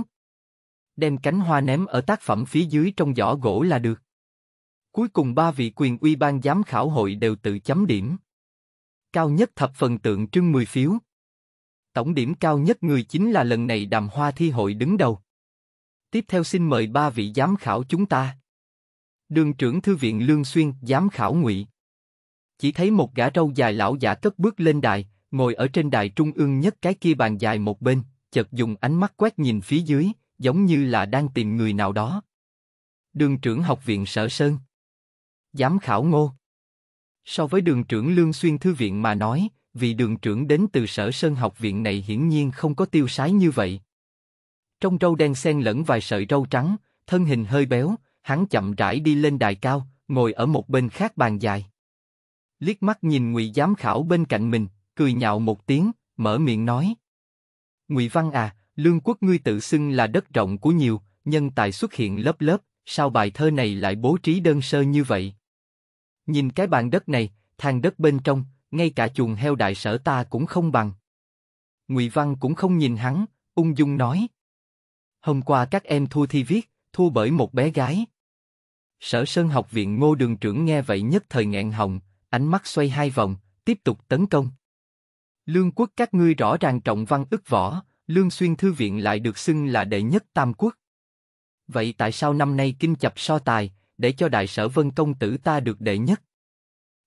Đem cánh hoa ném ở tác phẩm phía dưới trong giỏ gỗ là được. Cuối cùng ba vị quyền uy ban giám khảo hội đều tự chấm điểm. Cao nhất thập phần tượng trưng 10 phiếu. Tổng điểm cao nhất người chính là lần này đàm hoa thi hội đứng đầu. Tiếp theo xin mời ba vị giám khảo chúng ta. Đường trưởng thư viện Lương Xuyên, giám khảo ngụy. Chỉ thấy một gã râu dài lão giả cất bước lên đài, ngồi ở trên đài trung ương nhất cái kia bàn dài một bên, chợt dùng ánh mắt quét nhìn phía dưới, giống như là đang tìm người nào đó. Đường trưởng học viện Sở Sơn Giám khảo ngô. So với đường trưởng Lương Xuyên Thư Viện mà nói, vì đường trưởng đến từ sở sơn học viện này hiển nhiên không có tiêu sái như vậy. Trong râu đen xen lẫn vài sợi râu trắng, thân hình hơi béo, hắn chậm rãi đi lên đài cao, ngồi ở một bên khác bàn dài. Liếc mắt nhìn ngụy giám khảo bên cạnh mình, cười nhạo một tiếng, mở miệng nói. Ngụy Văn à, lương quốc ngươi tự xưng là đất rộng của nhiều, nhân tài xuất hiện lớp lớp, sao bài thơ này lại bố trí đơn sơ như vậy? Nhìn cái bàn đất này, thang đất bên trong, ngay cả chuồng heo đại sở ta cũng không bằng. Ngụy Văn cũng không nhìn hắn, ung dung nói. Hôm qua các em thua thi viết, thua bởi một bé gái. Sở Sơn học viện Ngô Đường trưởng nghe vậy nhất thời nghẹn hồng, ánh mắt xoay hai vòng, tiếp tục tấn công. Lương quốc các ngươi rõ ràng trọng văn ức võ, Lương Xuyên Thư Viện lại được xưng là đệ nhất tam quốc. Vậy tại sao năm nay kinh chập so tài, để cho đại sở vân công tử ta được đệ nhất.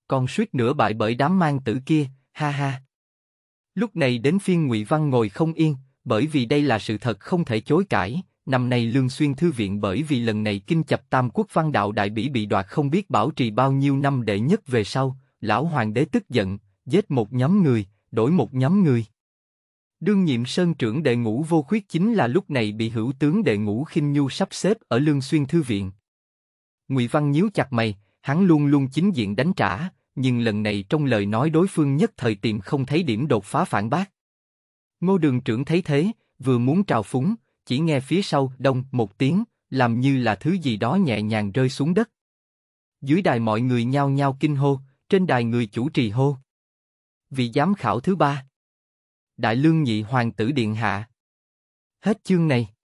Còn suýt nữa bại bởi đám mang tử kia, ha ha. Lúc này đến phiên Ngụy Văn ngồi không yên, bởi vì đây là sự thật không thể chối cãi. Năm nay lương xuyên thư viện bởi vì lần này kinh chập tam quốc văn đạo đại bỉ bị đoạt không biết bảo trì bao nhiêu năm đệ nhất về sau, lão hoàng đế tức giận, giết một nhóm người, đổi một nhóm người. đương nhiệm sơn trưởng đệ ngũ vô khuyết chính là lúc này bị hữu tướng đệ ngũ khinh nhu sắp xếp ở lương xuyên thư viện. Ngụy Văn nhíu chặt mày, hắn luôn luôn chính diện đánh trả, nhưng lần này trong lời nói đối phương nhất thời tìm không thấy điểm đột phá phản bác. Ngô Đường trưởng thấy thế, vừa muốn trào phúng, chỉ nghe phía sau đông một tiếng, làm như là thứ gì đó nhẹ nhàng rơi xuống đất. Dưới đài mọi người nhao nhao kinh hô, trên đài người chủ trì hô. Vị giám khảo thứ ba. Đại lương nhị hoàng tử điện hạ. Hết chương này.